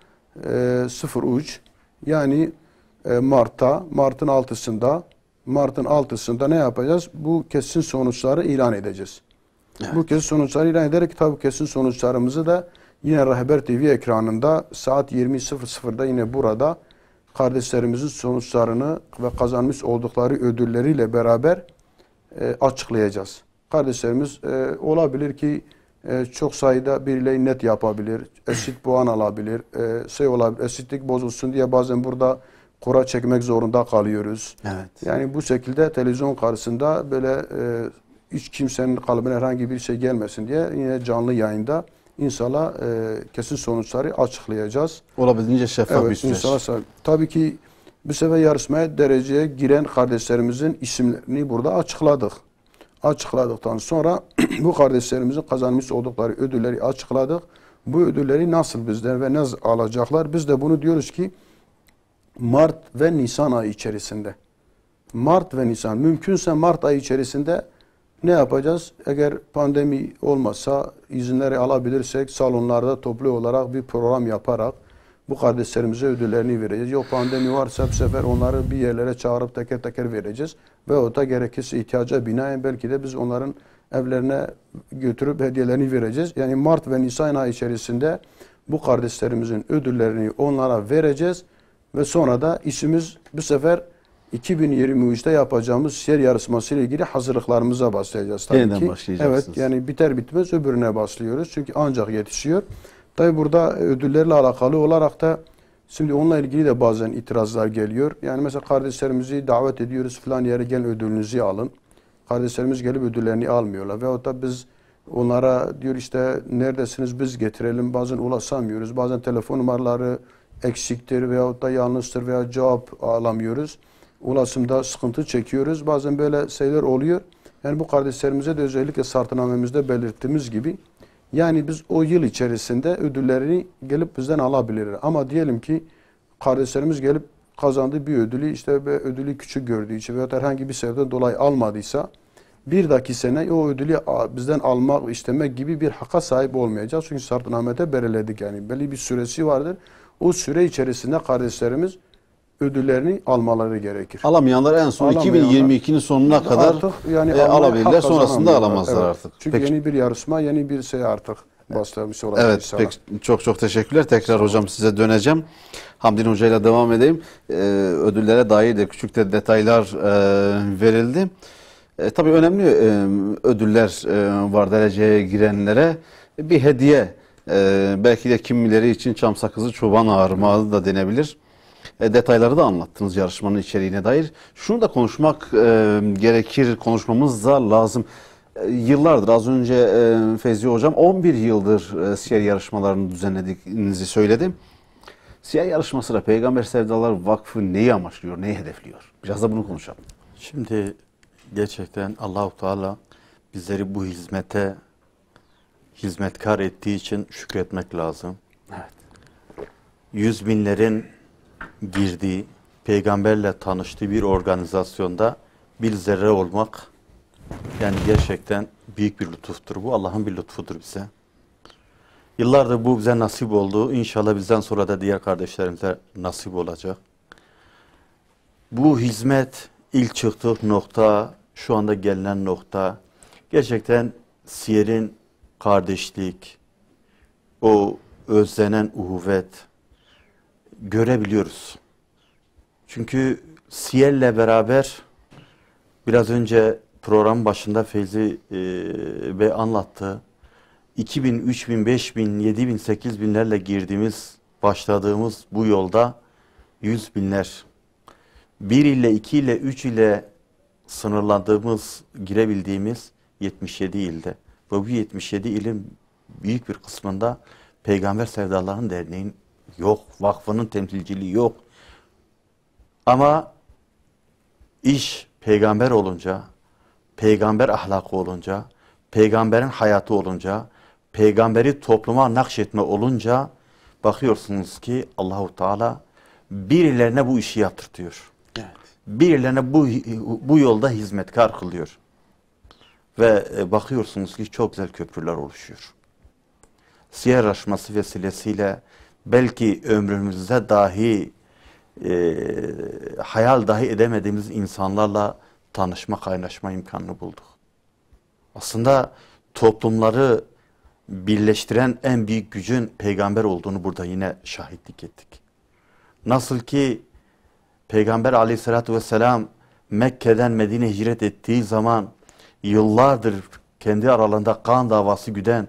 e, 03 yani e, Mart'ta, Mart'ın 6'sında Mart'ın 6'sında ne yapacağız? Bu kesin sonuçları ilan edeceğiz. Evet. Bu kez sonuçları ilan ederek tabi kesin sonuçlarımızı da yine Rehber TV ekranında saat 20.00'da yine burada kardeşlerimizin sonuçlarını ve kazanmış oldukları ödülleriyle beraber e, açıklayacağız. Kardeşlerimiz e, olabilir ki e, çok sayıda birliği net yapabilir, eşit puan alabilir, e, şey olabilir, eşitlik bozulsun diye bazen burada kura çekmek zorunda kalıyoruz. Evet. Yani bu şekilde televizyon karşısında böyle e, hiç kimsenin kalbine herhangi bir şey gelmesin diye yine canlı yayında inşallah e, kesin sonuçları açıklayacağız. Olabildiğince şeffaf evet, bir süreç. Inşallah, tabii ki bu sefer yarışmaya dereceye giren kardeşlerimizin isimlerini burada açıkladık. Açıkladıktan sonra bu kardeşlerimizin kazanmış oldukları ödülleri açıkladık. Bu ödülleri nasıl bizden ve nasıl alacaklar? Biz de bunu diyoruz ki Mart ve Nisan ayı içerisinde. Mart ve Nisan. Mümkünse Mart ayı içerisinde ne yapacağız? Eğer pandemi olmasa izinleri alabilirsek salonlarda toplu olarak bir program yaparak bu kardeşlerimize ödüllerini vereceğiz. Yok pandemi varsa bu sefer onları bir yerlere çağırıp teker teker vereceğiz. Ve o da gerekirse ihtiyaca binaen belki de biz onların evlerine götürüp hediyelerini vereceğiz. Yani Mart ve Nisan ayı içerisinde bu kardeşlerimizin ödüllerini onlara vereceğiz. Ve sonra da işimiz bu sefer 2023'te yapacağımız şiir yarışması ile ilgili hazırlıklarımıza başlayacağız tabii Yeniden ki. başlayacaksınız. Evet yani biter bitmez öbürüne başlıyoruz. Çünkü ancak yetişiyor. Tabi burada ödüllerle alakalı olarak da şimdi onunla ilgili de bazen itirazlar geliyor. Yani mesela kardeşlerimizi davet ediyoruz falan yere gel ödülünüzü alın. Kardeşlerimiz gelip ödüllerini almıyorlar. Veyahut da biz onlara diyor işte neredesiniz biz getirelim. Bazen ulaşamıyoruz. Bazen telefon numaraları eksiktir veyahut da yanlıştır veya cevap alamıyoruz ulaşımda sıkıntı çekiyoruz. Bazen böyle şeyler oluyor. Yani bu kardeşlerimize de özellikle sartınamemizde belirttiğimiz gibi yani biz o yıl içerisinde ödüllerini gelip bizden alabilirler. Ama diyelim ki kardeşlerimiz gelip kazandığı bir ödülü işte ödülü küçük gördüğü için veya herhangi bir sebepten dolayı almadıysa bir dahaki sene o ödülü bizden almak, istemek gibi bir haka sahip olmayacağız Çünkü Sartname'de belirledik yani. Belli bir süresi vardır. O süre içerisinde kardeşlerimiz ödüllerini almaları gerekir. Alamayanlar en son 2022'nin sonuna kadar artık yani e, alabilirler. Sonrasında alamazlar evet. artık. Çünkü peki. yeni bir yarışma, yeni bir şey artık başlamış olan Evet, insana. peki çok çok teşekkürler. Tekrar hocam size döneceğim. Hamdin Hoca ile devam edeyim. Ee, ödüllere dair de küçük de detaylar e, verildi. E, tabii önemli e, ödüller e, var dereceye girenlere. Bir hediye e, belki de kimileri için çam sakızı çoban ağırmağı da denebilir. E, detayları da anlattınız yarışmanın içeriğine dair. Şunu da konuşmak e, gerekir, konuşmamız da lazım. E, yıllardır az önce e, Fevzi Hocam 11 yıldır e, siyer yarışmalarını düzenlediğinizi söyledi. Siyer yarışmasıyla Peygamber Sevdalar Vakfı neyi amaçlıyor, neyi hedefliyor? Biraz da bunu konuşalım. Şimdi gerçekten Allahu Teala bizleri bu hizmete hizmetkar ettiği için şükretmek lazım. Evet. Yüz binlerin girdiği, peygamberle tanıştığı bir organizasyonda bir zerre olmak yani gerçekten büyük bir lütuftur. Bu Allah'ın bir lütfudur bize. Yıllardır bu bize nasip oldu. İnşallah bizden sonra da diğer kardeşlerimize nasip olacak. Bu hizmet ilk çıktık nokta, şu anda gelinen nokta gerçekten Siyer'in kardeşlik, o özlenen uhuvvet, görebiliyoruz. Çünkü Siyer'le beraber biraz önce program başında Feyzi e, Bey anlattı. 2000, 3000, 5000, 7000, 8000'lerle girdiğimiz, başladığımız bu yolda yüz binler. bir ile, iki ile, üç ile sınırlandığımız, girebildiğimiz 77 ilde. Ve bu 77 ilin büyük bir kısmında Peygamber Sevdaların Derneği'nin Yok. Vakfının temsilciliği yok. Ama iş peygamber olunca, peygamber ahlakı olunca, peygamberin hayatı olunca, peygamberi topluma nakşetme olunca bakıyorsunuz ki Allahu Teala birilerine bu işi yaptırtıyor. Birilerine bu bu yolda hizmetkar kılıyor. Ve e, bakıyorsunuz ki çok güzel köprüler oluşuyor. Siyer aşması vesilesiyle belki ömrümüzde dahi e, hayal dahi edemediğimiz insanlarla tanışma, kaynaşma imkanını bulduk. Aslında toplumları birleştiren en büyük gücün peygamber olduğunu burada yine şahitlik ettik. Nasıl ki Peygamber aleyhissalatü vesselam Mekke'den Medine hicret ettiği zaman yıllardır kendi aralarında kan davası güden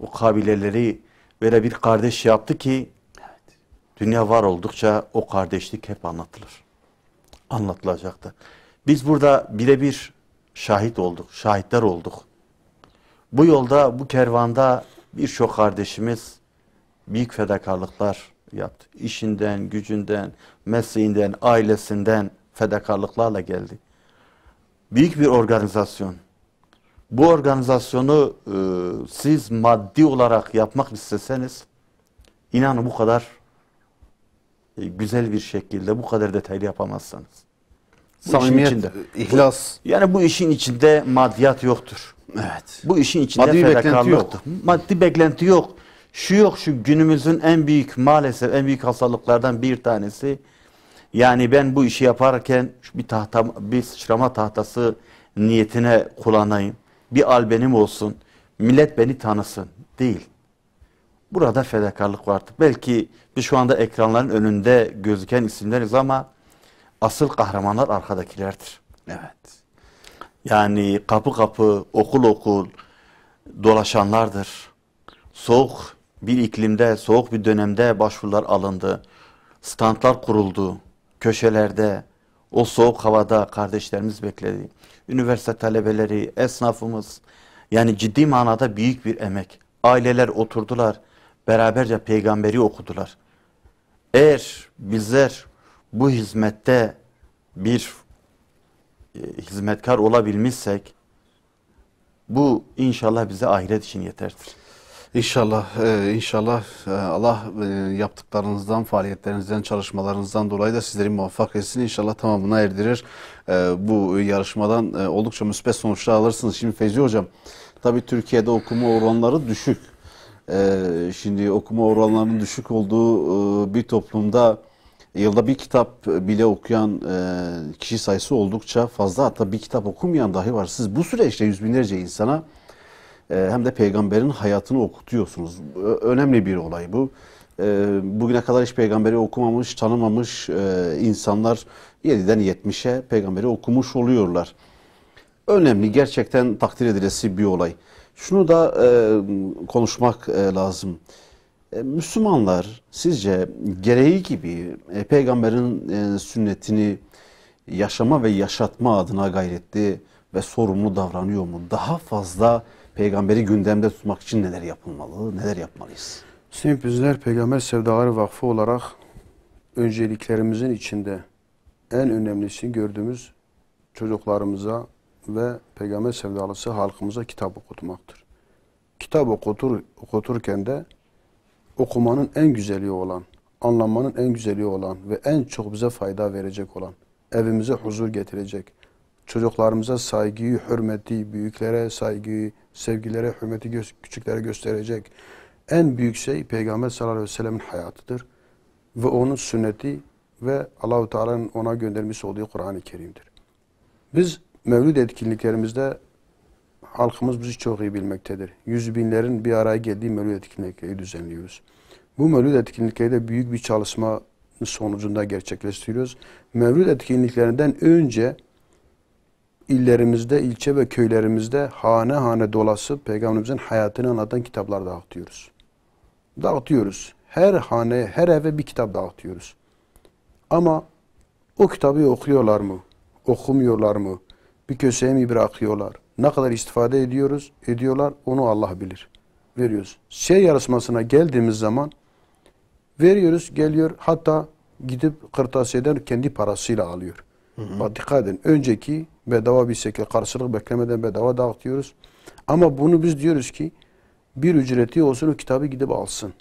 o kabileleri böyle bir kardeş yaptı ki evet, dünya var oldukça o kardeşlik hep anlatılır. Anlatılacaktı. Biz burada birebir şahit olduk, şahitler olduk. Bu yolda, bu kervanda birçok kardeşimiz büyük fedakarlıklar yaptı. İşinden, gücünden, mesleğinden, ailesinden fedakarlıklarla geldi. Büyük bir organizasyon bu organizasyonu e, siz maddi olarak yapmak isteseniz inanın bu kadar e, güzel bir şekilde bu kadar detaylı yapamazsınız. Bu Samimiyet, içinde, ihlas. Bu, yani bu işin içinde maddiyat yoktur. Evet. Bu işin içinde maddi beklenti yoktur. Maddi beklenti yok. Şu yok şu günümüzün en büyük maalesef en büyük hastalıklardan bir tanesi. Yani ben bu işi yaparken bir tahta bir sıçrama tahtası niyetine kullanayım bir albenim olsun, millet beni tanısın. Değil. Burada fedakarlık vardır. Belki biz şu anda ekranların önünde gözüken isimleriz ama asıl kahramanlar arkadakilerdir. Evet. Yani kapı kapı, okul okul dolaşanlardır. Soğuk bir iklimde, soğuk bir dönemde başvurular alındı. Standlar kuruldu. Köşelerde, o soğuk havada kardeşlerimiz bekledi üniversite talebeleri, esnafımız yani ciddi manada büyük bir emek. Aileler oturdular, beraberce peygamberi okudular. Eğer bizler bu hizmette bir e, hizmetkar olabilmişsek bu inşallah bize ahiret için yeterdir. İnşallah, e, inşallah e, Allah e, yaptıklarınızdan, faaliyetlerinizden, çalışmalarınızdan dolayı da sizleri muvaffak etsin. İnşallah tamamına erdirir. bu yarışmadan oldukça müspet sonuçlar alırsınız. Şimdi Fevzi Hocam, tabii Türkiye'de okuma oranları düşük. şimdi okuma oranlarının düşük olduğu bir toplumda yılda bir kitap bile okuyan kişi sayısı oldukça fazla. Hatta bir kitap okumayan dahi var. Siz bu süreçte yüz binlerce insana ee, hem de peygamberin hayatını okutuyorsunuz. Önemli bir olay bu. Ee, bugüne kadar hiç peygamberi okumamış, tanımamış e, insanlar 7'den 70'e peygamberi okumuş oluyorlar. Önemli, gerçekten takdir edilesi bir olay. Şunu da e, konuşmak e, lazım. Müslümanlar sizce gereği gibi peygamberin sünnetini yaşama ve yaşatma adına gayretli ve sorumlu davranıyor mu? Daha fazla peygamberi gündemde tutmak için neler yapılmalı, neler yapmalıyız? Hüseyin bizler Peygamber Sevdaları Vakfı olarak önceliklerimizin içinde en önemlisini gördüğümüz çocuklarımıza ve Peygamber sevdalısı halkımıza kitap okutmaktır. Kitap okutur, okuturken de okumanın en güzeli olan, anlamanın en güzeli olan ve en çok bize fayda verecek olan, evimize huzur getirecek, çocuklarımıza saygıyı, hürmeti, büyüklere saygıyı, sevgilere, hürmeti küçüklere gösterecek en büyük şey Peygamber sallallahu aleyhi ve sellem'in hayatıdır. Ve onun sünneti ve Allahu Teala'nın ona göndermiş olduğu Kur'an-ı Kerim'dir. Biz mevlid etkinliklerimizde halkımız bizi çok iyi bilmektedir. Yüz binlerin bir araya geldiği mevlid etkinlikleri düzenliyoruz. Bu mevlid etkinlikleri de büyük bir çalışma sonucunda gerçekleştiriyoruz. Mevlid etkinliklerinden önce illerimizde, ilçe ve köylerimizde hane hane dolaşıp Peygamberimizin hayatını anlatan kitaplar dağıtıyoruz. Dağıtıyoruz. Her haneye her eve bir kitap dağıtıyoruz. Ama o kitabı okuyorlar mı? Okumuyorlar mı? Bir köşeye mi bırakıyorlar? Ne kadar istifade ediyoruz? Ediyorlar. Onu Allah bilir. Veriyoruz. Şey yarışmasına geldiğimiz zaman veriyoruz, geliyor. Hatta gidip kırtasiyeden kendi parasıyla alıyor. Hı hı. dikkat edin. Önceki bedava bir şekilde karşılık beklemeden bedava dağıtıyoruz. Ama bunu biz diyoruz ki bir ücreti olsun o kitabı gidip alsın.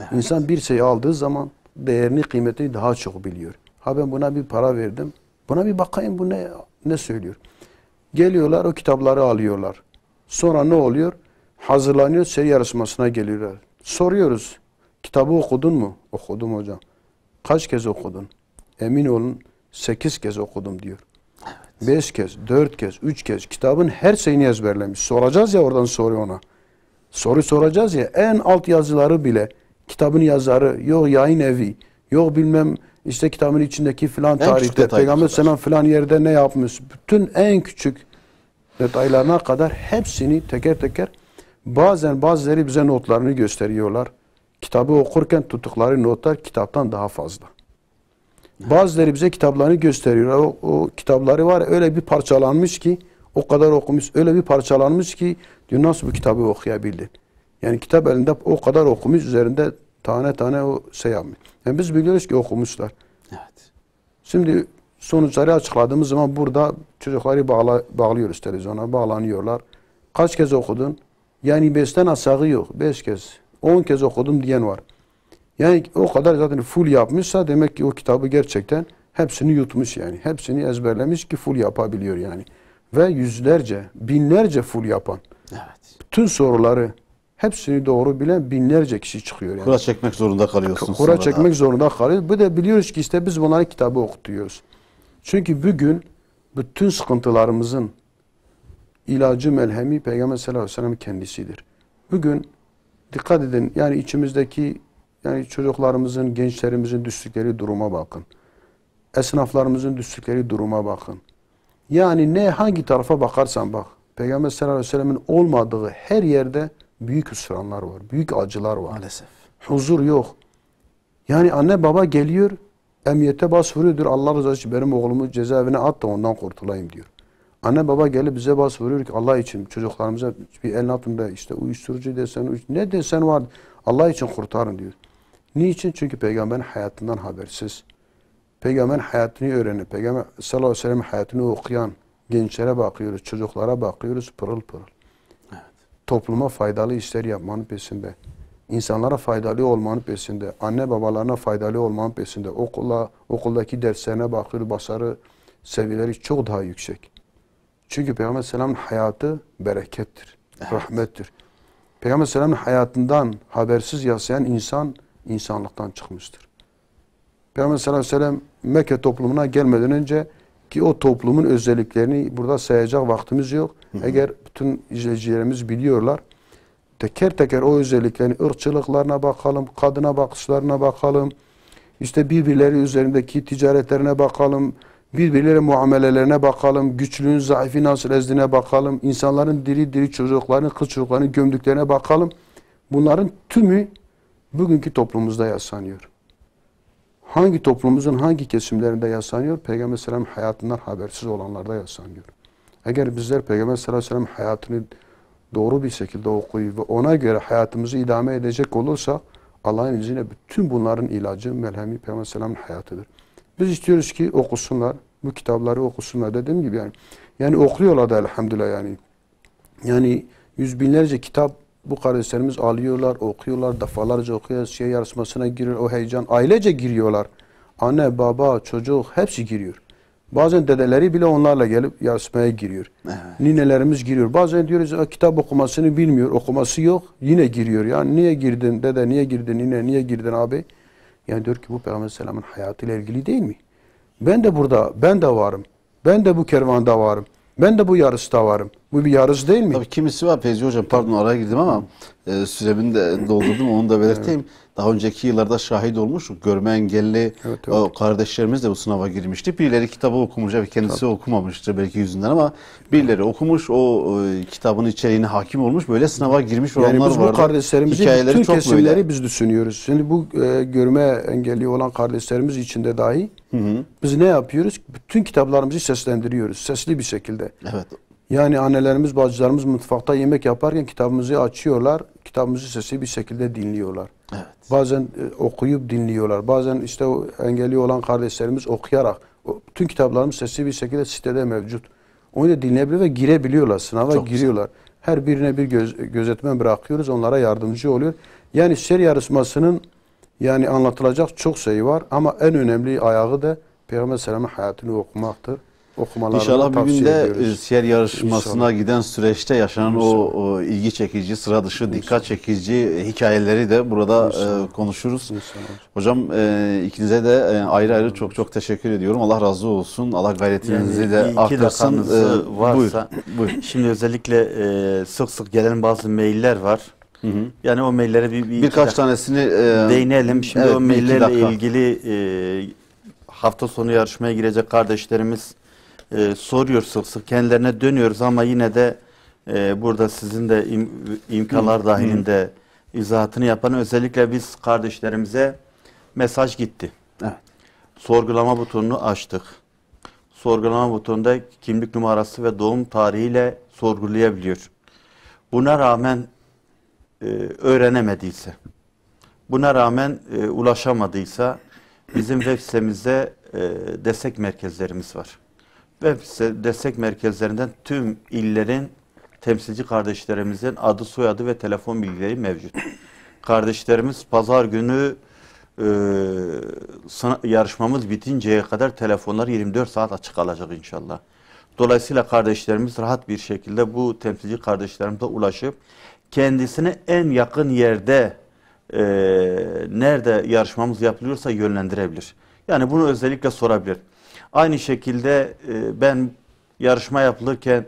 Evet. İnsan bir şey aldığı zaman değerini, kıymetini daha çok biliyor. Ha ben buna bir para verdim. Buna bir bakayım bu ne, ne söylüyor. Geliyorlar o kitapları alıyorlar. Sonra ne oluyor? Hazırlanıyor seri yarışmasına geliyorlar. Soruyoruz. Kitabı okudun mu? Okudum hocam. Kaç kez okudun? Emin olun 8 kez okudum diyor. Beş kez, dört kez, üç kez kitabın her şeyini ezberlemiş. Soracağız ya oradan soru ona. Soru soracağız ya en alt yazıları bile kitabın yazarı, yok yayın evi, yok bilmem işte kitabın içindeki filan tarihte peygamber selam filan yerde ne yapmış. Bütün en küçük detaylarına kadar hepsini teker teker bazen bazıları bize notlarını gösteriyorlar. Kitabı okurken tuttukları notlar kitaptan daha fazla. Bazıları bize kitaplarını gösteriyor. O, o kitapları var öyle bir parçalanmış ki o kadar okumuş, öyle bir parçalanmış ki diyor nasıl bu kitabı okuyabildin? Yani kitap elinde o kadar okumuş üzerinde tane tane o şey yapmış. Yani biz biliyoruz ki okumuşlar. Evet. Şimdi sonuçları açıkladığımız zaman burada çocukları bağla, bağlıyoruz televizyona, bağlanıyorlar. Kaç kez okudun? Yani beşten aşağı yok. Beş kez, on kez okudum diyen var. Yani o kadar zaten full yapmışsa demek ki o kitabı gerçekten hepsini yutmuş yani. Hepsini ezberlemiş ki full yapabiliyor yani. Ve yüzlerce, binlerce full yapan. Evet. Bütün soruları hepsini doğru bilen binlerce kişi çıkıyor. Yani. Kura çekmek zorunda kalıyorsunuz. Kura çekmek abi. zorunda kalıyoruz. Bu da biliyoruz ki işte biz bunları kitabı okutuyoruz. Çünkü bugün bütün sıkıntılarımızın ilacı melhemi Peygamber sallallahu aleyhi ve sellem kendisidir. Bugün dikkat edin yani içimizdeki yani çocuklarımızın, gençlerimizin düştükleri duruma bakın. Esnaflarımızın düştükleri duruma bakın. Yani ne hangi tarafa bakarsan bak. Peygamber sallallahu aleyhi ve sellemin olmadığı her yerde büyük hüsranlar var. Büyük acılar var. Maalesef. Huzur yok. Yani anne baba geliyor, emniyete başvuruyor Allah rızası için benim oğlumu cezaevine at da ondan kurtulayım diyor. Anne baba gelip bize başvuruyor ki Allah için çocuklarımıza bir el atın da işte uyuşturucu desen, ne desen var Allah için kurtarın diyor. Niçin? Çünkü peygamberin hayatından habersiz. Peygamberin hayatını öğrenip, peygamber sallallahu aleyhi ve sellem hayatını okuyan gençlere bakıyoruz, çocuklara bakıyoruz pırıl pırıl. Evet. Topluma faydalı işler yapmanın peşinde. İnsanlara faydalı olmanın peşinde, anne babalarına faydalı olmanın peşinde, okula, okuldaki derslerine bakıyoruz, başarı seviyeleri çok daha yüksek. Çünkü Peygamber Selam'ın hayatı berekettir, evet. rahmettir. Peygamber Selam'ın hayatından habersiz yaşayan insan insanlıktan çıkmıştır. Peygamber sallallahu aleyhi ve sellem Mekke toplumuna gelmeden önce ki o toplumun özelliklerini burada sayacak vaktimiz yok. Hı hı. Eğer bütün izleyicilerimiz biliyorlar. Teker teker o özelliklerini ırkçılıklarına bakalım, kadına bakışlarına bakalım. İşte birbirleri üzerindeki ticaretlerine bakalım. Birbirleri muamelelerine bakalım. Güçlüğün zayıfı nasıl ezdiğine bakalım. insanların diri diri çocuklarını, kız çocuklarını gömdüklerine bakalım. Bunların tümü bugünkü toplumumuzda yaslanıyor. Hangi toplumumuzun hangi kesimlerinde yaslanıyor? Peygamber selam hayatından habersiz olanlarda yaslanıyor. Eğer bizler Peygamber sallallahu aleyhi ve sellem hayatını doğru bir şekilde okuyup ve ona göre hayatımızı idame edecek olursa Allah'ın izniyle bütün bunların ilacı melhemi Peygamber selamın hayatıdır. Biz istiyoruz ki okusunlar, bu kitapları okusunlar dediğim gibi yani. Yani okuyorlar da elhamdülillah yani. Yani yüz binlerce kitap bu kardeşlerimiz alıyorlar okuyorlar, defalarca okuyor, şey yarışmasına giriyor, o heyecan. Ailece giriyorlar. Anne, baba, çocuk hepsi giriyor. Bazen dedeleri bile onlarla gelip yarışmaya giriyor. Evet. Ninelerimiz giriyor. Bazen diyoruz kitap okumasını bilmiyor, okuması yok. Yine giriyor. Yani niye girdin dede, niye girdin nine, niye girdin abi? Yani diyor ki bu Peygamber Selam'ın hayatıyla ilgili değil mi? Ben de burada, ben de varım. Ben de bu kervanda varım. Ben de bu yarışta varım. Bu bir yarış değil mi? Tabii kimisi var Fevzi Hocam pardon araya girdim ama e, süremi de doldurdum onu da belirteyim. Evet. Daha önceki yıllarda şahit olmuş görme engelli evet, evet. kardeşlerimiz de bu sınava girmişti. Birileri kitabı okumuş, ve kendisi Tabii. okumamıştı belki yüzünden ama birileri okumuş, o e, kitabın içeriğine hakim olmuş, böyle sınava girmiş olanlar yani biz bu kardeşlerimizin Hikayeleri bütün kesimleri böyle. biz düşünüyoruz. Şimdi bu e, görme engelli olan kardeşlerimiz içinde dahi hı hı. biz ne yapıyoruz? Bütün kitaplarımızı seslendiriyoruz sesli bir şekilde. Evet. Yani annelerimiz, bacılarımız mutfakta yemek yaparken kitabımızı açıyorlar. Kitabımızı sesi bir şekilde dinliyorlar. Evet. Bazen e, okuyup dinliyorlar. Bazen işte o engelli olan kardeşlerimiz okuyarak. O, bütün kitaplarımız sesi bir şekilde sitede mevcut. Onu da dinleyebiliyor ve girebiliyorlar. Sınava Çok giriyorlar. Güzel. Her birine bir göz, gözetmen bırakıyoruz. Onlara yardımcı oluyor. Yani şer yarışmasının yani anlatılacak çok şey var. Ama en önemli ayağı da Peygamber Selam'ın hayatını okumaktır okumalarına İnşallah bir gün de ediyoruz. E, siyer yarışmasına İnşallah. giden süreçte yaşanan o, o ilgi çekici, sıra dışı, İnşallah. dikkat çekici e, hikayeleri de burada e, İnşallah. konuşuruz. İnşallah. Hocam e, ikinize de ayrı ayrı çok çok teşekkür ediyorum. Allah razı olsun. Allah gayretinizi yani, de artırsın. E, varsa, buyur, buyur. Şimdi özellikle e, sık sık gelen bazı mailler var. Hı hı. Yani o maillere bir, bir birkaç dakika, tanesini e, değinelim. Şimdi evet, o maillerle ilgili e, hafta sonu yarışmaya girecek kardeşlerimiz e, ee, soruyor sık sık kendilerine dönüyoruz ama yine de e, burada sizin de im, imkanlar Hı. dahilinde Hı. izahatını yapan özellikle biz kardeşlerimize mesaj gitti. Evet. Sorgulama butonunu açtık. Sorgulama butonunda kimlik numarası ve doğum tarihiyle sorgulayabiliyor. Buna rağmen e, öğrenemediyse, buna rağmen e, ulaşamadıysa bizim web sitemizde e, destek merkezlerimiz var ve destek merkezlerinden tüm illerin temsilci kardeşlerimizin adı, soyadı ve telefon bilgileri mevcut. Kardeşlerimiz pazar günü e, yarışmamız bitinceye kadar telefonlar 24 saat açık kalacak inşallah. Dolayısıyla kardeşlerimiz rahat bir şekilde bu temsilci kardeşlerimize ulaşıp kendisine en yakın yerde e, nerede yarışmamız yapılıyorsa yönlendirebilir. Yani bunu özellikle sorabilir. Aynı şekilde e, ben yarışma yapılırken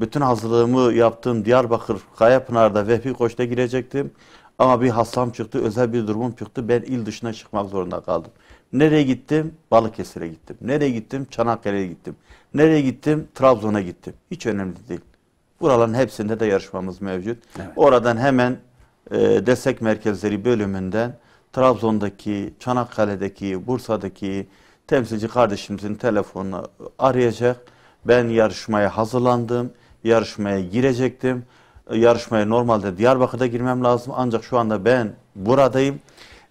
bütün hazırlığımı yaptığım Diyarbakır, Kayapınar'da Vehbi Koç'ta girecektim. Ama bir hastam çıktı, özel bir durumum çıktı. Ben il dışına çıkmak zorunda kaldım. Nereye gittim? Balıkesir'e gittim. Nereye gittim? Çanakkale'ye gittim. Nereye gittim? Trabzon'a gittim. Hiç önemli değil. Buraların hepsinde de yarışmamız mevcut. Evet. Oradan hemen e, destek merkezleri bölümünden Trabzon'daki, Çanakkale'deki, Bursa'daki, temsilci kardeşimizin telefonunu arayacak. Ben yarışmaya hazırlandım, yarışmaya girecektim. E, yarışmaya normalde Diyarbakır'da girmem lazım ancak şu anda ben buradayım.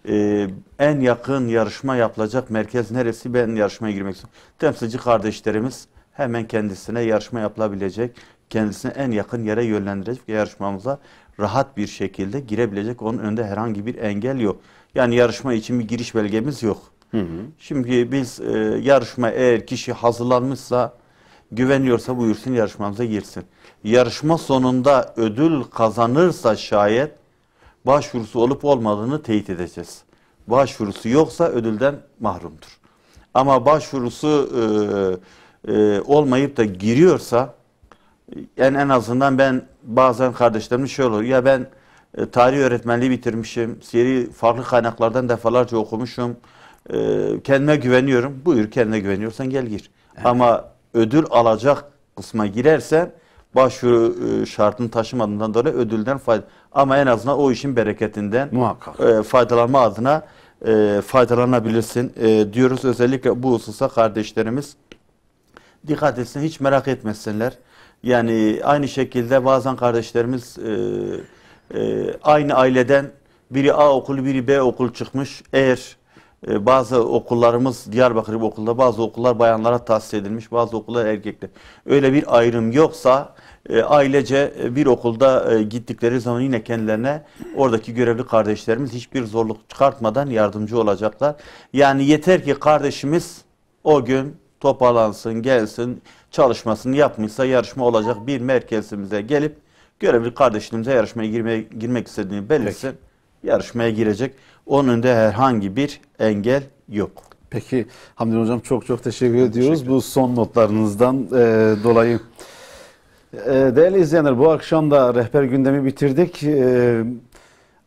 Ee, en yakın yarışma yapılacak merkez neresi ben yarışmaya girmek istiyorum. Temsilci kardeşlerimiz hemen kendisine yarışma yapılabilecek, kendisine en yakın yere yönlendirecek yarışmamıza rahat bir şekilde girebilecek. Onun önünde herhangi bir engel yok. Yani yarışma için bir giriş belgemiz yok. Hı hı. Şimdi biz e, yarışma eğer kişi hazırlanmışsa, güveniyorsa buyursun yarışmamıza girsin. Yarışma sonunda ödül kazanırsa şayet başvurusu olup olmadığını teyit edeceğiz. Başvurusu yoksa ödülden mahrumdur. Ama başvurusu e, e, olmayıp da giriyorsa en en azından ben bazen kardeşlerim şöyle olur ya ben e, tarih öğretmenliği bitirmişim, seri farklı kaynaklardan defalarca okumuşum. Ee, kendime güveniyorum. Buyur kendine güveniyorsan gel gir. Evet. Ama ödül alacak kısma girersen başvuru e, şartını taşımadığından dolayı ödülden fayda ama en azından o işin bereketinden muhakkak e, faydalanma adına e, faydalanabilirsin diyoruz özellikle bu hususa kardeşlerimiz dikkat etsin hiç merak etmesinler yani aynı şekilde bazen kardeşlerimiz aynı aileden biri A okulu biri B okul çıkmış eğer e, bazı okullarımız Diyarbakır okulda bazı okullar bayanlara tahsis edilmiş bazı okullar erkekler. Öyle bir ayrım yoksa e, ailece e, bir okulda gittikleri zaman yine kendilerine oradaki görevli kardeşlerimiz hiçbir zorluk çıkartmadan yardımcı olacaklar. Yani yeter ki kardeşimiz o gün toparlansın, gelsin, çalışmasını yapmışsa yarışma olacak bir merkezimize gelip görevli kardeşimize yarışmaya girmeye, girmek istediğini belirsin. Peki yarışmaya girecek. Onun önünde herhangi bir engel yok. Peki Hamdi Hocam çok çok teşekkür ediyoruz teşekkür bu son notlarınızdan e, dolayı. E, değerli izleyenler bu akşam da rehber gündemi bitirdik. E,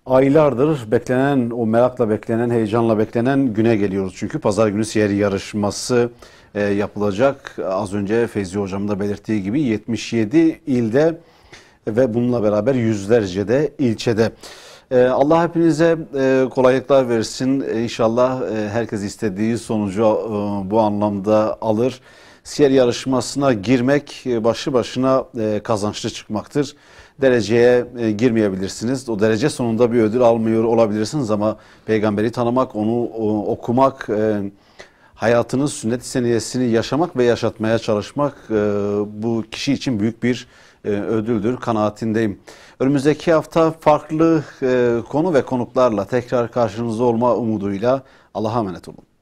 aylardır beklenen, o merakla beklenen, heyecanla beklenen güne geliyoruz. Çünkü pazar günü siyer yarışması e, yapılacak. Az önce Feyzi Hocam da belirttiği gibi 77 ilde ve bununla beraber yüzlerce de ilçede. Ee, Allah hepinize e, kolaylıklar versin. E, inşallah e, herkes istediği sonucu bu anlamda alır. Siyer yarışmasına girmek başı başına kazançlı çıkmaktır. Dereceye girmeyebilirsiniz. O derece sonunda bir ödül almıyor olabilirsiniz ama peygamberi tanımak, onu okumak, hayatının sünnet seniyesini yaşamak ve yaşatmaya çalışmak bu kişi için büyük bir ödüldür kanaatindeyim. Önümüzdeki hafta farklı e, konu ve konuklarla tekrar karşınızda olma umuduyla Allah'a emanet olun.